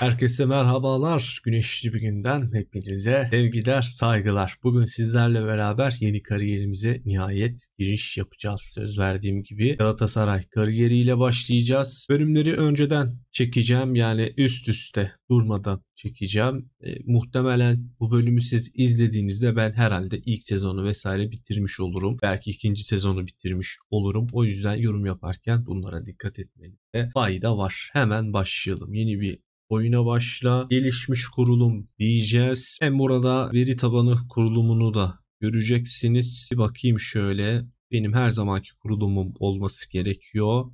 Herkese merhabalar. Güneşli bir günden hepinize sevgiler, saygılar. Bugün sizlerle beraber yeni kariyerimize nihayet giriş yapacağız. Söz verdiğim gibi Galatasaray kariyeriyle başlayacağız. Bölümleri önceden çekeceğim yani üst üste durmadan çekeceğim. E, muhtemelen bu bölümü siz izlediğinizde ben herhalde ilk sezonu vesaire bitirmiş olurum. Belki ikinci sezonu bitirmiş olurum. O yüzden yorum yaparken bunlara dikkat etmenize fayda var. Hemen başlayalım. Yeni bir oyuna başla, gelişmiş kurulum diyeceğiz. Hem burada veri tabanı kurulumunu da göreceksiniz. Bir bakayım şöyle. Benim her zamanki kurulumum olması gerekiyor.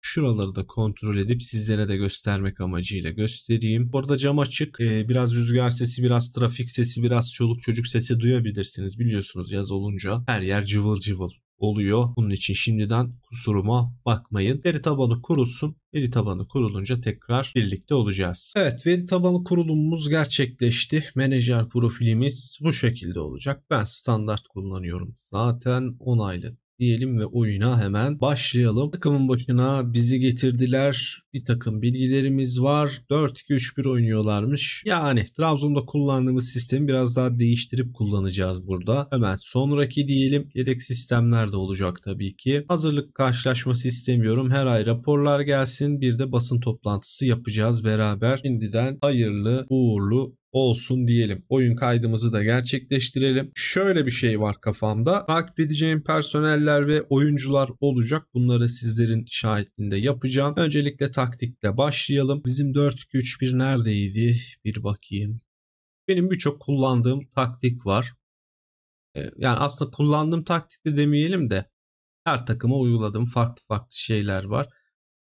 Şuraları da kontrol edip sizlere de göstermek amacıyla göstereyim. Burada cam açık. Ee, biraz rüzgar sesi, biraz trafik sesi, biraz çoluk çocuk sesi duyabilirsiniz. Biliyorsunuz yaz olunca her yer cıvıl cıvıl oluyor. Bunun için şimdiden kusuruma bakmayın. Veri tabanı kurulsun. Veri tabanı kurulunca tekrar birlikte olacağız. Evet veri tabanı kurulumumuz gerçekleşti. Menajer profilimiz bu şekilde olacak. Ben standart kullanıyorum. Zaten onaylı diyelim ve oyuna hemen başlayalım. Takımın başına bizi getirdiler. Bir takım bilgilerimiz var. 4-2-3-1 oynuyorlarmış. Yani Trabzon'da kullandığımız sistemi biraz daha değiştirip kullanacağız burada. Hemen sonraki diyelim. Yedek sistemler de olacak tabii ki. Hazırlık karşılaşması istemiyorum. Her ay raporlar gelsin. Bir de basın toplantısı yapacağız beraber. Şimdiden hayırlı, uğurlu olsun diyelim. Oyun kaydımızı da gerçekleştirelim. Şöyle bir şey var kafamda. Takip edeceğim personeller ve oyuncular olacak. Bunları sizlerin şahitliğinde yapacağım. Öncelikle taktikle başlayalım. Bizim 4-2-3-1 neredeydi? Bir bakayım. Benim birçok kullandığım taktik var. Ee, yani aslında kullandığım taktik de demeyelim de her takıma uyguladığım farklı farklı şeyler var.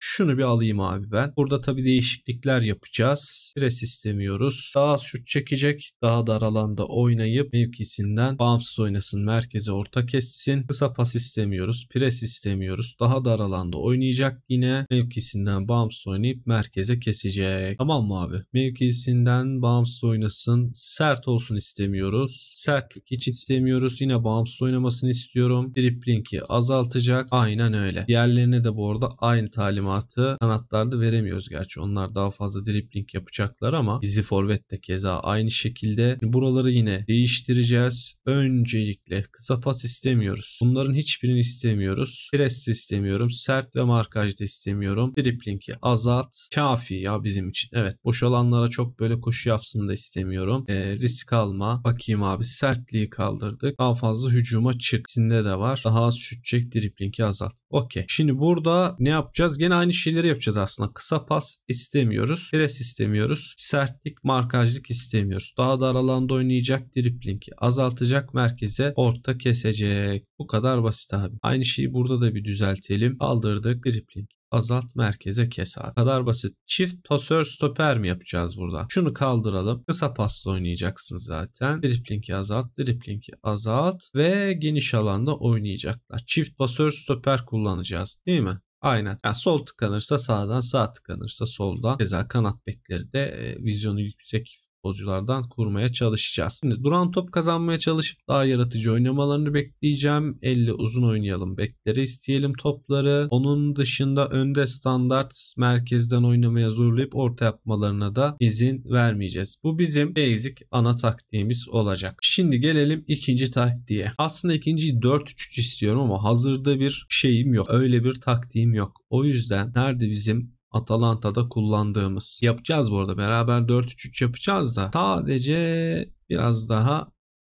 Şunu bir alayım abi ben. Burada tabii değişiklikler yapacağız. Pres istemiyoruz. Daha az şut çekecek. Daha dar alanda oynayıp mevkisinden bağımsız oynasın. Merkeze orta kessin. Kısa pas istemiyoruz. Pres istemiyoruz. Daha dar alanda oynayacak yine. Mevkisinden bağımsız oynayıp merkeze kesecek. Tamam mı abi? Mevkisinden bağımsız oynasın. Sert olsun istemiyoruz. Sertlik hiç istemiyoruz. Yine bağımsız oynamasını istiyorum. Drippling'i azaltacak. Aynen öyle. Diğerlerine de bu arada aynı talimat talimatı kanatlarda veremiyoruz gerçi. Onlar daha fazla dripling yapacaklar ama bizi forvet de keza aynı şekilde. Buraları yine değiştireceğiz. Öncelikle kısa pas istemiyoruz. Bunların hiçbirini istemiyoruz. Pres de istemiyorum. Sert ve markaj da istemiyorum. Driplingi azalt. Kafi ya bizim için. Evet boş alanlara çok böyle koşu yapsın da istemiyorum. E, risk alma. Bakayım abi sertliği kaldırdık. Daha fazla hücuma çık. Sinde de var. Daha az şut çek. Driplingi azalt. Okey. Şimdi burada ne yapacağız? Gene aynı şeyleri yapacağız aslında. Kısa pas istemiyoruz. Pres istemiyoruz. Sertlik, markajlık istemiyoruz. Daha dar alanda oynayacak dripling. Azaltacak merkeze orta kesecek. Bu kadar basit abi. Aynı şeyi burada da bir düzeltelim. Aldırdık dripling azalt merkeze kes abi. Kadar basit. Çift pasör stoper mi yapacağız burada? Şunu kaldıralım. Kısa pasla oynayacaksın zaten. Dripling'i azalt, dripling'i azalt ve geniş alanda oynayacaklar. Çift pasör stoper kullanacağız değil mi? Aynen. Yani sol tıkanırsa sağdan, sağ tıkanırsa soldan. Keza kanat bekleri de e, vizyonu yüksek futbolculardan kurmaya çalışacağız. Şimdi duran top kazanmaya çalışıp daha yaratıcı oynamalarını bekleyeceğim. Elle uzun oynayalım. bekleri isteyelim topları. Onun dışında önde standart merkezden oynamaya zorlayıp orta yapmalarına da izin vermeyeceğiz. Bu bizim basic ana taktiğimiz olacak. Şimdi gelelim ikinci taktiğe. Aslında ikinciyi 4-3-3 istiyorum ama hazırda bir şeyim yok. Öyle bir taktiğim yok. O yüzden nerede bizim Atalanta'da kullandığımız. Yapacağız bu arada beraber 4-3-3 yapacağız da sadece biraz daha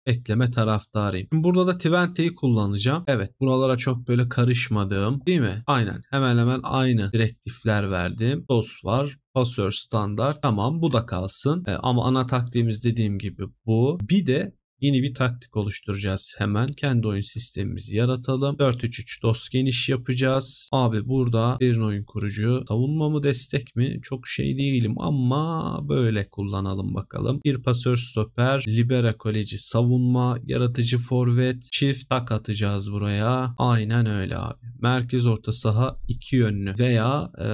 ekleme taraftarıyım. Şimdi burada da Twente'yi kullanacağım. Evet buralara çok böyle karışmadığım değil mi? Aynen hemen hemen aynı direktifler verdim. DOS var. Pasör standart. Tamam bu da kalsın. E, ama ana taktiğimiz dediğim gibi bu. Bir de Yeni bir taktik oluşturacağız hemen. Kendi oyun sistemimizi yaratalım. 4-3-3 dost geniş yapacağız. Abi burada derin oyun kurucu savunma mı destek mi? Çok şey değilim ama böyle kullanalım bakalım. Bir pasör stoper, libera kaleci savunma, yaratıcı forvet, çift tak atacağız buraya. Aynen öyle abi. Merkez orta saha iki yönlü veya e,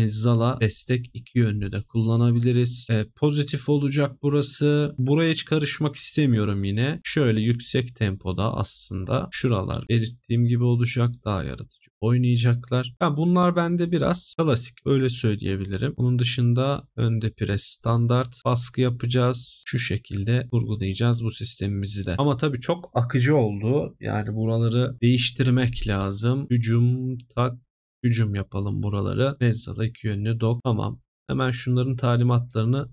mezzala destek iki yönlü de kullanabiliriz. E, pozitif olacak burası. Buraya hiç karışmak istemiyorum Dönüyorum yine. Şöyle yüksek tempoda aslında şuralar belirttiğim gibi olacak. Daha yaratıcı oynayacaklar. Ya bunlar bende biraz klasik öyle söyleyebilirim. Onun dışında önde pres standart baskı yapacağız. Şu şekilde vurgulayacağız bu sistemimizi de. Ama tabii çok akıcı oldu. Yani buraları değiştirmek lazım. Hücum tak hücum yapalım buraları. Mezza'da iki yönlü dok. Tamam. Hemen şunların talimatlarını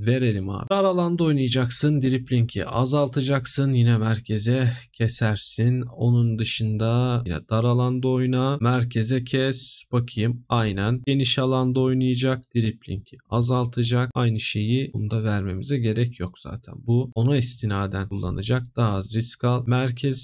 verelim abi. Dar alanda oynayacaksın. Driplingi azaltacaksın. Yine merkeze kesersin. Onun dışında yine dar alanda oyna. Merkeze kes. Bakayım. Aynen. Geniş alanda oynayacak. Driplingi azaltacak. Aynı şeyi bunda vermemize gerek yok zaten. Bu ona istinaden kullanacak. Daha az risk al. Merkez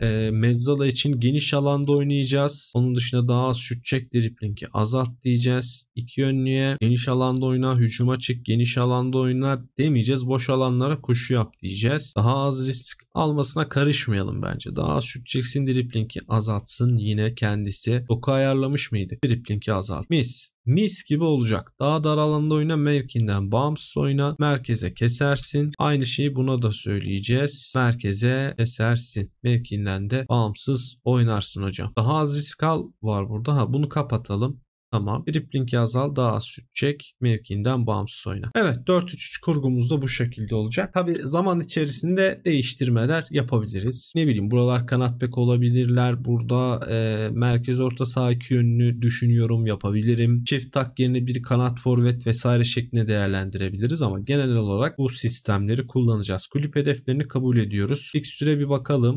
e, ee, Mezzala için geniş alanda oynayacağız. Onun dışında daha az şut çek driplingi azalt diyeceğiz. İki yönlüye geniş alanda oyna, hücuma çık, geniş alanda oyna demeyeceğiz. Boş alanlara kuşu yap diyeceğiz. Daha az risk almasına karışmayalım bence. Daha az şut çeksin driplingi azaltsın yine kendisi. Doku ayarlamış mıydı? Driplingi azalt. Mis mis gibi olacak. Daha dar alanda oyna mevkinden bağımsız oyna merkeze kesersin. Aynı şeyi buna da söyleyeceğiz. Merkeze kesersin. Mevkinden de bağımsız oynarsın hocam. Daha az risk al var burada. Ha bunu kapatalım. Tamam. Dripling'i azal daha az şut çek. mevkinden bağımsız oyna. Evet 4-3-3 kurgumuz da bu şekilde olacak. Tabi zaman içerisinde değiştirmeler yapabiliriz. Ne bileyim buralar kanat bek olabilirler. Burada e, merkez orta saha iki yönünü düşünüyorum yapabilirim. Çift tak yerine bir kanat forvet vesaire şeklinde değerlendirebiliriz ama genel olarak bu sistemleri kullanacağız. Kulüp hedeflerini kabul ediyoruz. süre bir bakalım.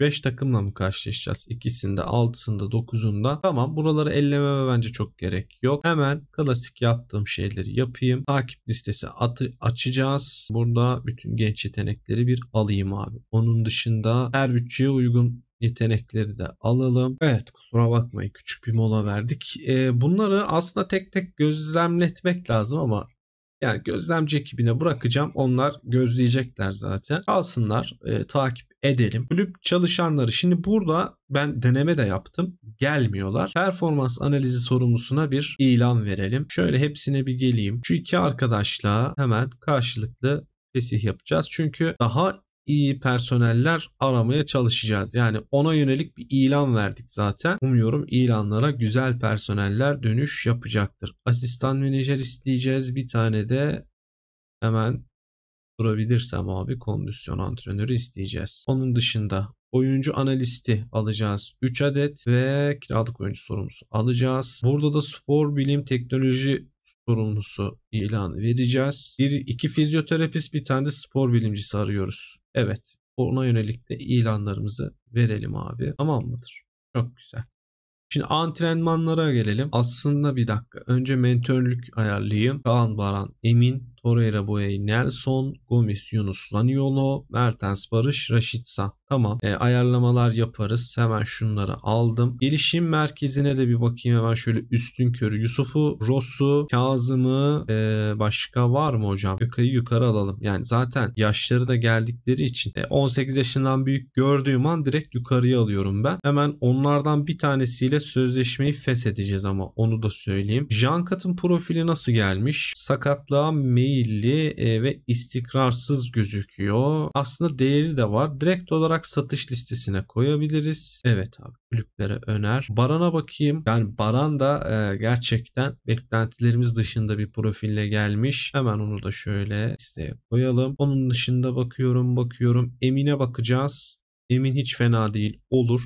3-5 takımla mı karşılaşacağız? İkisinde, altısında, dokuzunda. Tamam buraları elleme bence çok çok gerek yok. Hemen klasik yaptığım şeyleri yapayım. Takip listesi atı açacağız. Burada bütün genç yetenekleri bir alayım abi. Onun dışında her bütçeye uygun yetenekleri de alalım. Evet kusura bakmayın küçük bir mola verdik. Ee, bunları aslında tek tek gözlemletmek lazım ama yani gözlemci ekibine bırakacağım. Onlar gözleyecekler zaten. Alsınlar, e, takip edelim. Kulüp çalışanları şimdi burada ben deneme de yaptım. Gelmiyorlar. Performans analizi sorumlusuna bir ilan verelim. Şöyle hepsine bir geleyim. Şu iki arkadaşla hemen karşılıklı tesih yapacağız. Çünkü daha iyi personeller aramaya çalışacağız. Yani ona yönelik bir ilan verdik zaten. Umuyorum ilanlara güzel personeller dönüş yapacaktır. Asistan menajer isteyeceğiz. Bir tane de hemen durabilirsem abi kondisyon antrenörü isteyeceğiz. Onun dışında oyuncu analisti alacağız 3 adet ve kiralık oyuncu sorumlusu alacağız. Burada da spor, bilim, teknoloji sorumlusu ilan vereceğiz. Bir, iki fizyoterapist bir tane de spor bilimcisi arıyoruz. Evet ona yönelik de ilanlarımızı verelim abi. Tamam mıdır? Çok güzel. Şimdi antrenmanlara gelelim. Aslında bir dakika. Önce mentörlük ayarlayayım. Kaan Baran Emin Torreira Boye, Nelson, Gomis, Yunus, Zaniolo, Mertens, Barış, Raşitsa. Tamam e, ayarlamalar yaparız. Hemen şunları aldım. Gelişim merkezine de bir bakayım hemen şöyle üstün körü. Yusuf'u, Ross'u, Kazım'ı e, başka var mı hocam? Gökay'ı yukarı alalım. Yani zaten yaşları da geldikleri için e, 18 yaşından büyük gördüğüm an direkt yukarıya alıyorum ben. Hemen onlardan bir tanesiyle sözleşmeyi feshedeceğiz ama onu da söyleyeyim. Jankat'ın profili nasıl gelmiş? Sakatlığa meyil meyilli e, ve istikrarsız gözüküyor. Aslında değeri de var. Direkt olarak satış listesine koyabiliriz. Evet abi kulüplere öner. Baran'a bakayım. Yani Baran da e, gerçekten beklentilerimiz dışında bir profille gelmiş. Hemen onu da şöyle listeye koyalım. Onun dışında bakıyorum bakıyorum. Emin'e bakacağız. Emin hiç fena değil olur.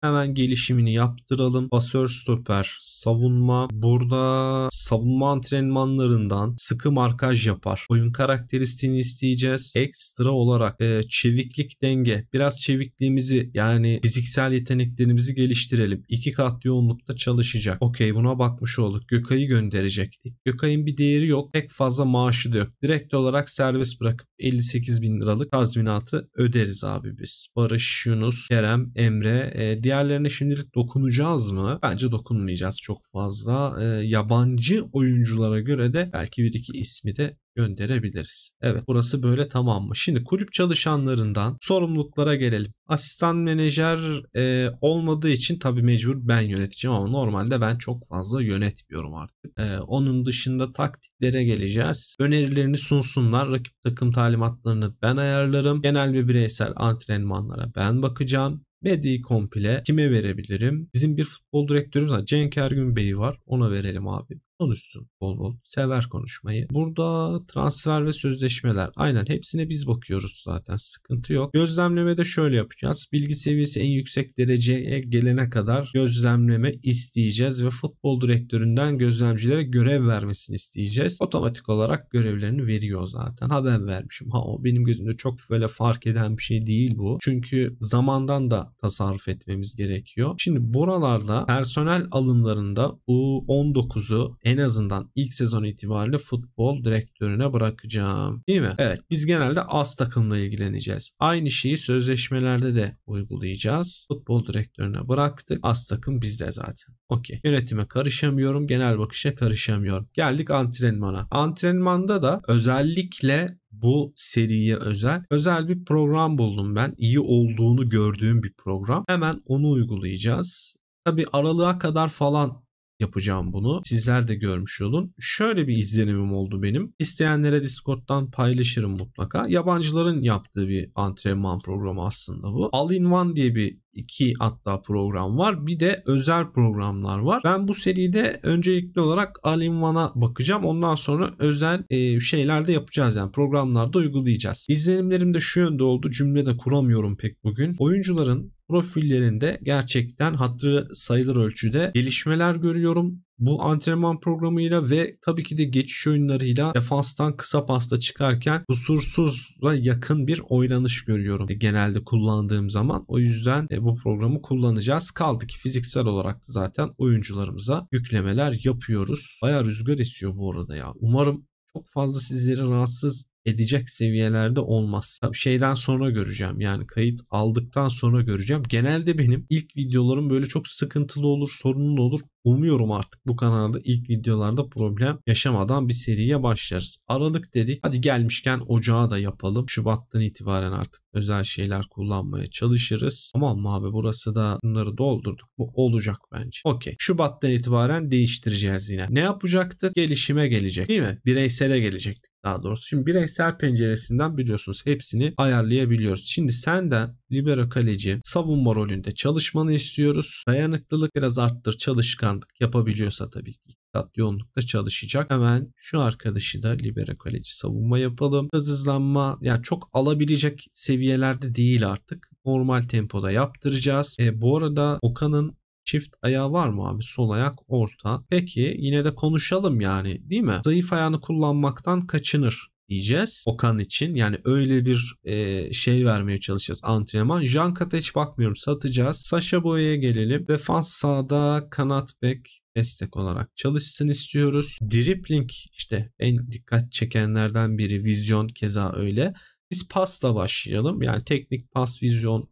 Hemen gelişimini yaptıralım. Basör stoper, savunma. Burada savunma antrenmanlarından sıkı markaj yapar. Oyun karakteristiğini isteyeceğiz. Ekstra olarak e, çeviklik denge. Biraz çevikliğimizi yani fiziksel yeteneklerimizi geliştirelim. İki kat yoğunlukta çalışacak. Okey buna bakmış olduk. Gökay'ı gönderecektik. Gökay'ın bir değeri yok. Pek fazla maaşı da yok. Direkt olarak servis bırakıp 58 bin liralık tazminatı öderiz abi biz. Barış, Yunus, Kerem, Emre, e, Diğerlerine şimdilik dokunacağız mı? Bence dokunmayacağız çok fazla. E, yabancı oyunculara göre de belki bir iki ismi de gönderebiliriz. Evet burası böyle tamam mı? Şimdi kulüp çalışanlarından sorumluluklara gelelim. Asistan menajer e, olmadığı için tabii mecbur ben yöneteceğim ama normalde ben çok fazla yönetmiyorum artık. E, onun dışında taktiklere geleceğiz. Önerilerini sunsunlar. Rakip takım talimatlarını ben ayarlarım. Genel ve bireysel antrenmanlara ben bakacağım. Medya'yı komple kime verebilirim? Bizim bir futbol direktörümüz var. Cenk Ergün Bey var. Ona verelim abi konuşsun bol bol. Sever konuşmayı. Burada transfer ve sözleşmeler aynen hepsine biz bakıyoruz zaten sıkıntı yok. Gözlemleme de şöyle yapacağız. Bilgi seviyesi en yüksek dereceye gelene kadar gözlemleme isteyeceğiz ve futbol direktöründen gözlemcilere görev vermesini isteyeceğiz. Otomatik olarak görevlerini veriyor zaten. haber vermişim. Ha o benim gözümde çok böyle fark eden bir şey değil bu. Çünkü zamandan da tasarruf etmemiz gerekiyor. Şimdi buralarda personel alımlarında U19'u en azından ilk sezon itibariyle futbol direktörüne bırakacağım. Değil mi? Evet biz genelde az takımla ilgileneceğiz. Aynı şeyi sözleşmelerde de uygulayacağız. Futbol direktörüne bıraktık. Az takım bizde zaten. Okey. Yönetime karışamıyorum. Genel bakışa karışamıyorum. Geldik antrenmana. Antrenmanda da özellikle bu seriye özel özel bir program buldum ben. İyi olduğunu gördüğüm bir program. Hemen onu uygulayacağız. Tabi aralığa kadar falan yapacağım bunu. Sizler de görmüş olun. Şöyle bir izlenimim oldu benim. İsteyenlere Discord'dan paylaşırım mutlaka. Yabancıların yaptığı bir antrenman programı aslında bu. All in One diye bir iki hatta program var. Bir de özel programlar var. Ben bu seride öncelikli olarak All in One'a bakacağım. Ondan sonra özel e, şeylerde yapacağız yani programlarda uygulayacağız. İzlenimlerim de şu yönde oldu. Cümle de kuramıyorum pek bugün. Oyuncuların profillerinde gerçekten hatırı sayılır ölçüde gelişmeler görüyorum. Bu antrenman programıyla ve tabii ki de geçiş oyunlarıyla defanstan kısa pasta çıkarken kusursuza yakın bir oynanış görüyorum genelde kullandığım zaman. O yüzden e, bu programı kullanacağız. Kaldı ki fiziksel olarak da zaten oyuncularımıza yüklemeler yapıyoruz. Baya rüzgar esiyor bu arada ya. Umarım çok fazla sizleri rahatsız edecek seviyelerde olmaz. şeyden sonra göreceğim yani kayıt aldıktan sonra göreceğim. Genelde benim ilk videolarım böyle çok sıkıntılı olur, sorunlu olur. Umuyorum artık bu kanalda ilk videolarda problem yaşamadan bir seriye başlarız. Aralık dedik. Hadi gelmişken ocağa da yapalım. Şubat'tan itibaren artık özel şeyler kullanmaya çalışırız. Tamam mı abi burası da bunları doldurduk. Bu olacak bence. Okey. Şubat'tan itibaren değiştireceğiz yine. Ne yapacaktık? Gelişime gelecek değil mi? Bireysele gelecek daha doğrusu. Şimdi bireysel penceresinden biliyorsunuz hepsini ayarlayabiliyoruz. Şimdi senden libero kaleci savunma rolünde çalışmanı istiyoruz. Dayanıklılık biraz arttır çalışkanlık yapabiliyorsa tabii ki kat yoğunlukta çalışacak. Hemen şu arkadaşı da libero kaleci savunma yapalım. Hız hızlanma yani çok alabilecek seviyelerde değil artık. Normal tempoda yaptıracağız. E, bu arada Okan'ın Çift ayağı var mı abi? Sol ayak orta. Peki yine de konuşalım yani değil mi? Zayıf ayağını kullanmaktan kaçınır diyeceğiz Okan için. Yani öyle bir e, şey vermeye çalışacağız antrenman. Jean Kata bakmıyorum satacağız. Sasha Boya'ya gelelim. Defans sağda kanat bek destek olarak çalışsın istiyoruz. Dribbling işte en dikkat çekenlerden biri. Vizyon keza öyle. Biz pasla başlayalım. Yani teknik pas, vizyon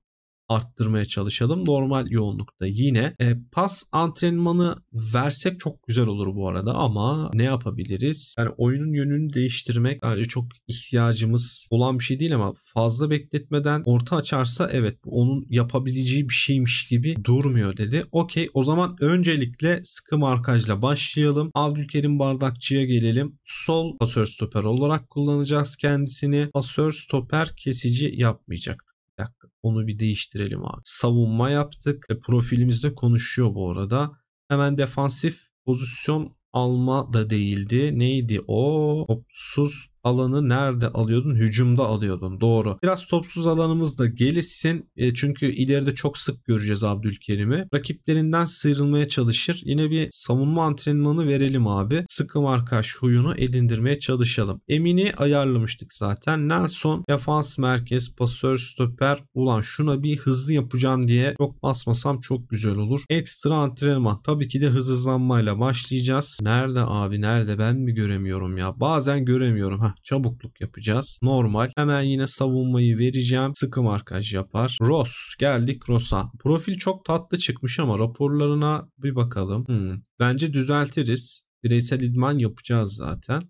arttırmaya çalışalım. Normal yoğunlukta yine. E, pas antrenmanı versek çok güzel olur bu arada ama ne yapabiliriz? Yani oyunun yönünü değiştirmek yani çok ihtiyacımız olan bir şey değil ama fazla bekletmeden orta açarsa evet onun yapabileceği bir şeymiş gibi durmuyor dedi. Okey o zaman öncelikle sıkı markajla başlayalım. Abdülkerim Bardakçı'ya gelelim. Sol pasör stoper olarak kullanacağız kendisini. Pasör stoper kesici yapmayacak. Onu bir değiştirelim abi. Savunma yaptık. E, profilimizde konuşuyor bu arada. Hemen defansif pozisyon alma da değildi. Neydi o? Topsuz alanı nerede alıyordun? Hücumda alıyordun. Doğru. Biraz topsuz alanımız da gelişsin. E, çünkü ileride çok sık göreceğiz Abdülkerim'i. Rakiplerinden sıyrılmaya çalışır. Yine bir savunma antrenmanı verelim abi. Sıkı markaj huyunu edindirmeye çalışalım. Emin'i ayarlamıştık zaten. Nelson defans merkez, pasör, stoper. Ulan şuna bir hızlı yapacağım diye çok basmasam çok güzel olur. Ekstra antrenman. Tabii ki de hız hızlanmayla başlayacağız. Nerede abi nerede ben mi göremiyorum ya? Bazen göremiyorum. Heh, çabukluk yapacağız. Normal. Hemen yine savunmayı vereceğim. Sıkı markaj yapar. Ross. Geldik Ross'a. Profil çok tatlı çıkmış ama raporlarına bir bakalım. Hmm. Bence düzeltiriz. Bireysel idman yapacağız zaten.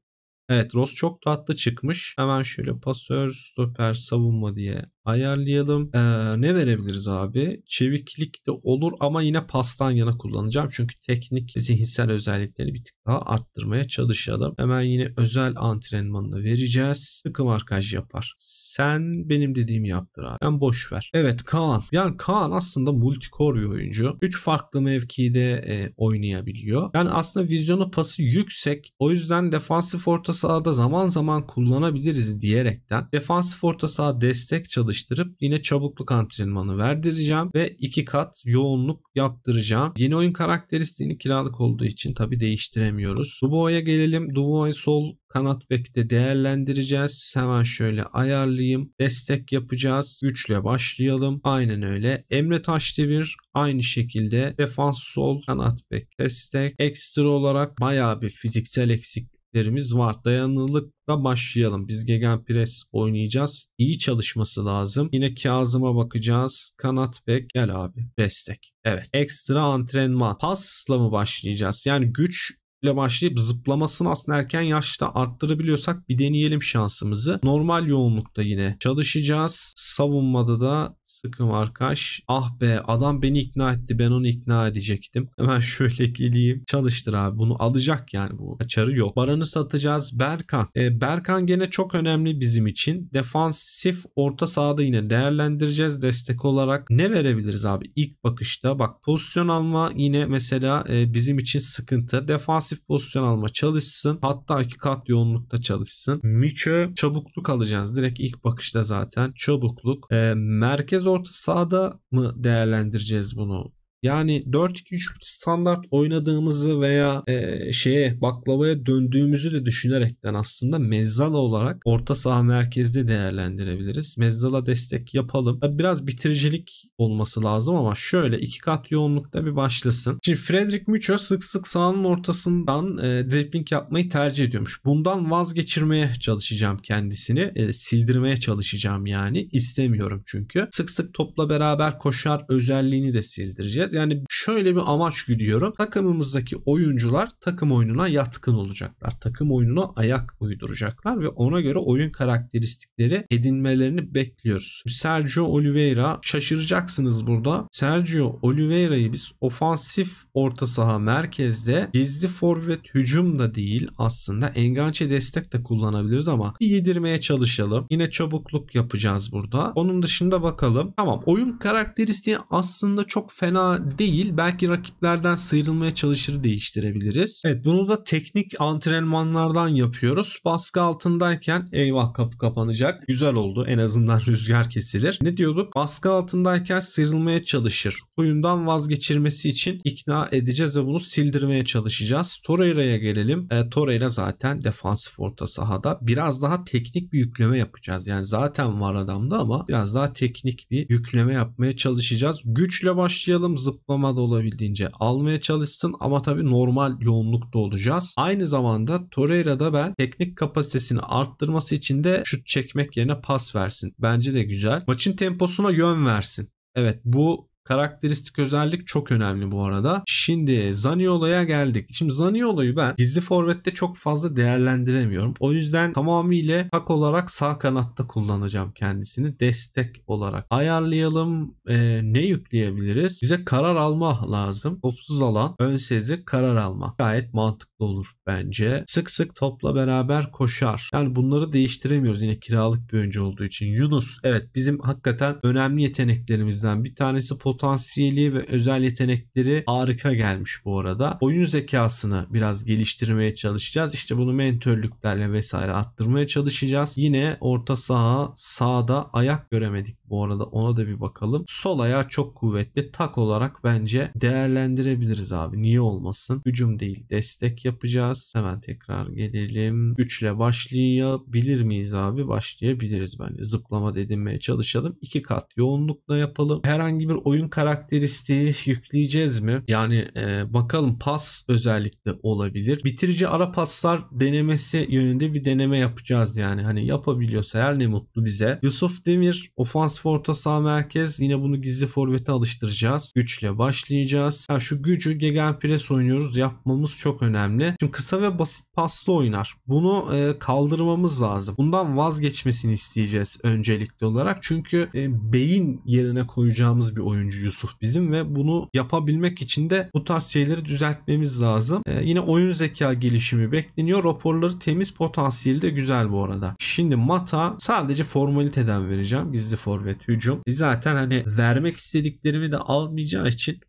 Evet Ross çok tatlı çıkmış. Hemen şöyle pasör, stoper, savunma diye ayarlayalım. Ee, ne verebiliriz abi? Çeviklik de olur ama yine pastan yana kullanacağım. Çünkü teknik zihinsel özelliklerini bir tık daha arttırmaya çalışalım. Hemen yine özel antrenmanını vereceğiz. Sıkı markaj yapar. Sen benim dediğimi yaptır abi. Ben boş ver. Evet Kaan. Yani Kaan aslında multikor bir oyuncu. 3 farklı mevkide e, oynayabiliyor. Yani aslında vizyonu pası yüksek. O yüzden defansif orta sahada zaman zaman kullanabiliriz diyerekten defansif orta saha destek çalış çalıştırıp yine çabukluk antrenmanı verdireceğim ve iki kat yoğunluk yaptıracağım. Yeni oyun karakteristiğini kiralık olduğu için tabi değiştiremiyoruz. Dubois'a gelelim. Dubois sol kanat bekte değerlendireceğiz. Hemen şöyle ayarlayayım. Destek yapacağız. Güçle başlayalım. Aynen öyle. Emre Taşlı bir. aynı şekilde defans sol kanat bek destek. Ekstra olarak bayağı bir fiziksel eksik rakiplerimiz var. Dayanıkla başlayalım. Biz gegenpress oynayacağız. İyi çalışması lazım. Yine Kazım'a bakacağız. Kanat bek gel abi. Destek. Evet. Ekstra antrenman. Pasla mı başlayacağız? Yani güç ile başlayıp zıplamasını aslında erken yaşta arttırabiliyorsak bir deneyelim şansımızı. Normal yoğunlukta yine çalışacağız. Savunmada da sıkım arkadaş Ah be adam beni ikna etti ben onu ikna edecektim. Hemen şöyle geleyim. Çalıştır abi bunu alacak yani bu açarı yok. Baran'ı satacağız. Berkan. E, Berkan gene çok önemli bizim için. Defansif orta sahada yine değerlendireceğiz. Destek olarak ne verebiliriz abi? ilk bakışta bak pozisyon alma yine mesela e, bizim için sıkıntı. Defansif agresif pozisyon alma çalışsın. Hatta iki kat yoğunlukta çalışsın. Miço çabukluk alacağız. Direkt ilk bakışta zaten çabukluk. E, ee, merkez orta sağda mı değerlendireceğiz bunu? Yani 4-2-3 standart oynadığımızı veya e, şeye baklavaya döndüğümüzü de düşünerekten aslında Mezzala olarak orta saha merkezde değerlendirebiliriz. Mezzala destek yapalım. Biraz bitiricilik olması lazım ama şöyle iki kat yoğunlukta bir başlasın. Şimdi Frederick Müço sık sık sahanın ortasından e, dribbling yapmayı tercih ediyormuş. Bundan vazgeçirmeye çalışacağım kendisini. E, sildirmeye çalışacağım yani. istemiyorum çünkü. Sık sık topla beraber koşar özelliğini de sildireceğiz. Yani şöyle bir amaç güdüyorum. Takımımızdaki oyuncular takım oyununa yatkın olacaklar. Takım oyununa ayak uyduracaklar ve ona göre oyun karakteristikleri edinmelerini bekliyoruz. Sergio Oliveira şaşıracaksınız burada. Sergio Oliveira'yı biz ofansif orta saha merkezde gizli forvet hücum da değil aslında enganche destek de kullanabiliriz ama bir yedirmeye çalışalım. Yine çabukluk yapacağız burada. Onun dışında bakalım. Tamam oyun karakteristiği aslında çok fena değil belki rakiplerden sıyrılmaya çalışır değiştirebiliriz. Evet bunu da teknik antrenmanlardan yapıyoruz. Baskı altındayken eyvah kapı kapanacak. Güzel oldu en azından rüzgar kesilir. Ne diyorduk? Baskı altındayken sıyrılmaya çalışır. Huyundan vazgeçirmesi için ikna edeceğiz ve bunu sildirmeye çalışacağız. Torreira'ya gelelim. E, Torreira zaten defansif orta sahada. Biraz daha teknik bir yükleme yapacağız. Yani zaten var adamda ama biraz daha teknik bir yükleme yapmaya çalışacağız. Güçle başlayalım zıplama da olabildiğince almaya çalışsın ama tabi normal yoğunlukta olacağız. Aynı zamanda Torreira'da ben teknik kapasitesini arttırması için de şut çekmek yerine pas versin. Bence de güzel. Maçın temposuna yön versin. Evet bu karakteristik özellik çok önemli bu arada. Şimdi Zaniolo'ya geldik. Şimdi Zaniolo'yu ben gizli forvette çok fazla değerlendiremiyorum. O yüzden tamamıyla hak olarak sağ kanatta kullanacağım kendisini. Destek olarak. Ayarlayalım. E, ne yükleyebiliriz? Bize karar alma lazım. Topsuz alan, ön sezi, karar alma. Gayet mantıklı olur bence. Sık sık topla beraber koşar. Yani bunları değiştiremiyoruz yine kiralık bir oyuncu olduğu için. Yunus evet bizim hakikaten önemli yeteneklerimizden bir tanesi pot potansiyeli ve özel yetenekleri harika gelmiş bu arada. Oyun zekasını biraz geliştirmeye çalışacağız. İşte bunu mentörlüklerle vesaire arttırmaya çalışacağız. Yine orta saha sağda ayak göremedik bu arada ona da bir bakalım. Sol ayağı çok kuvvetli. Tak olarak bence değerlendirebiliriz abi. Niye olmasın? Hücum değil destek yapacağız. Hemen tekrar gelelim. Güçle başlayabilir miyiz abi? Başlayabiliriz bence. Zıplama dedinmeye çalışalım. İki kat yoğunlukla yapalım. Herhangi bir oyun oyun karakteristiği yükleyeceğiz mi? Yani e, bakalım pas özellikle olabilir. Bitirici ara paslar denemesi yönünde bir deneme yapacağız yani. Hani yapabiliyorsa her ne mutlu bize. Yusuf Demir ofans orta saha merkez. Yine bunu gizli forvete alıştıracağız. Güçle başlayacağız. Yani şu gücü gegenpress oynuyoruz. Yapmamız çok önemli. Şimdi kısa ve basit paslı oynar. Bunu e, kaldırmamız lazım. Bundan vazgeçmesini isteyeceğiz öncelikli olarak. Çünkü e, beyin yerine koyacağımız bir oyuncu oyuncu Yusuf bizim ve bunu yapabilmek için de bu tarz şeyleri düzeltmemiz lazım. Ee, yine oyun zeka gelişimi bekleniyor. Raporları temiz potansiyeli de güzel bu arada. Şimdi Mata sadece formaliteden vereceğim. Gizli forvet hücum. E, zaten hani vermek istediklerimi de almayacağı için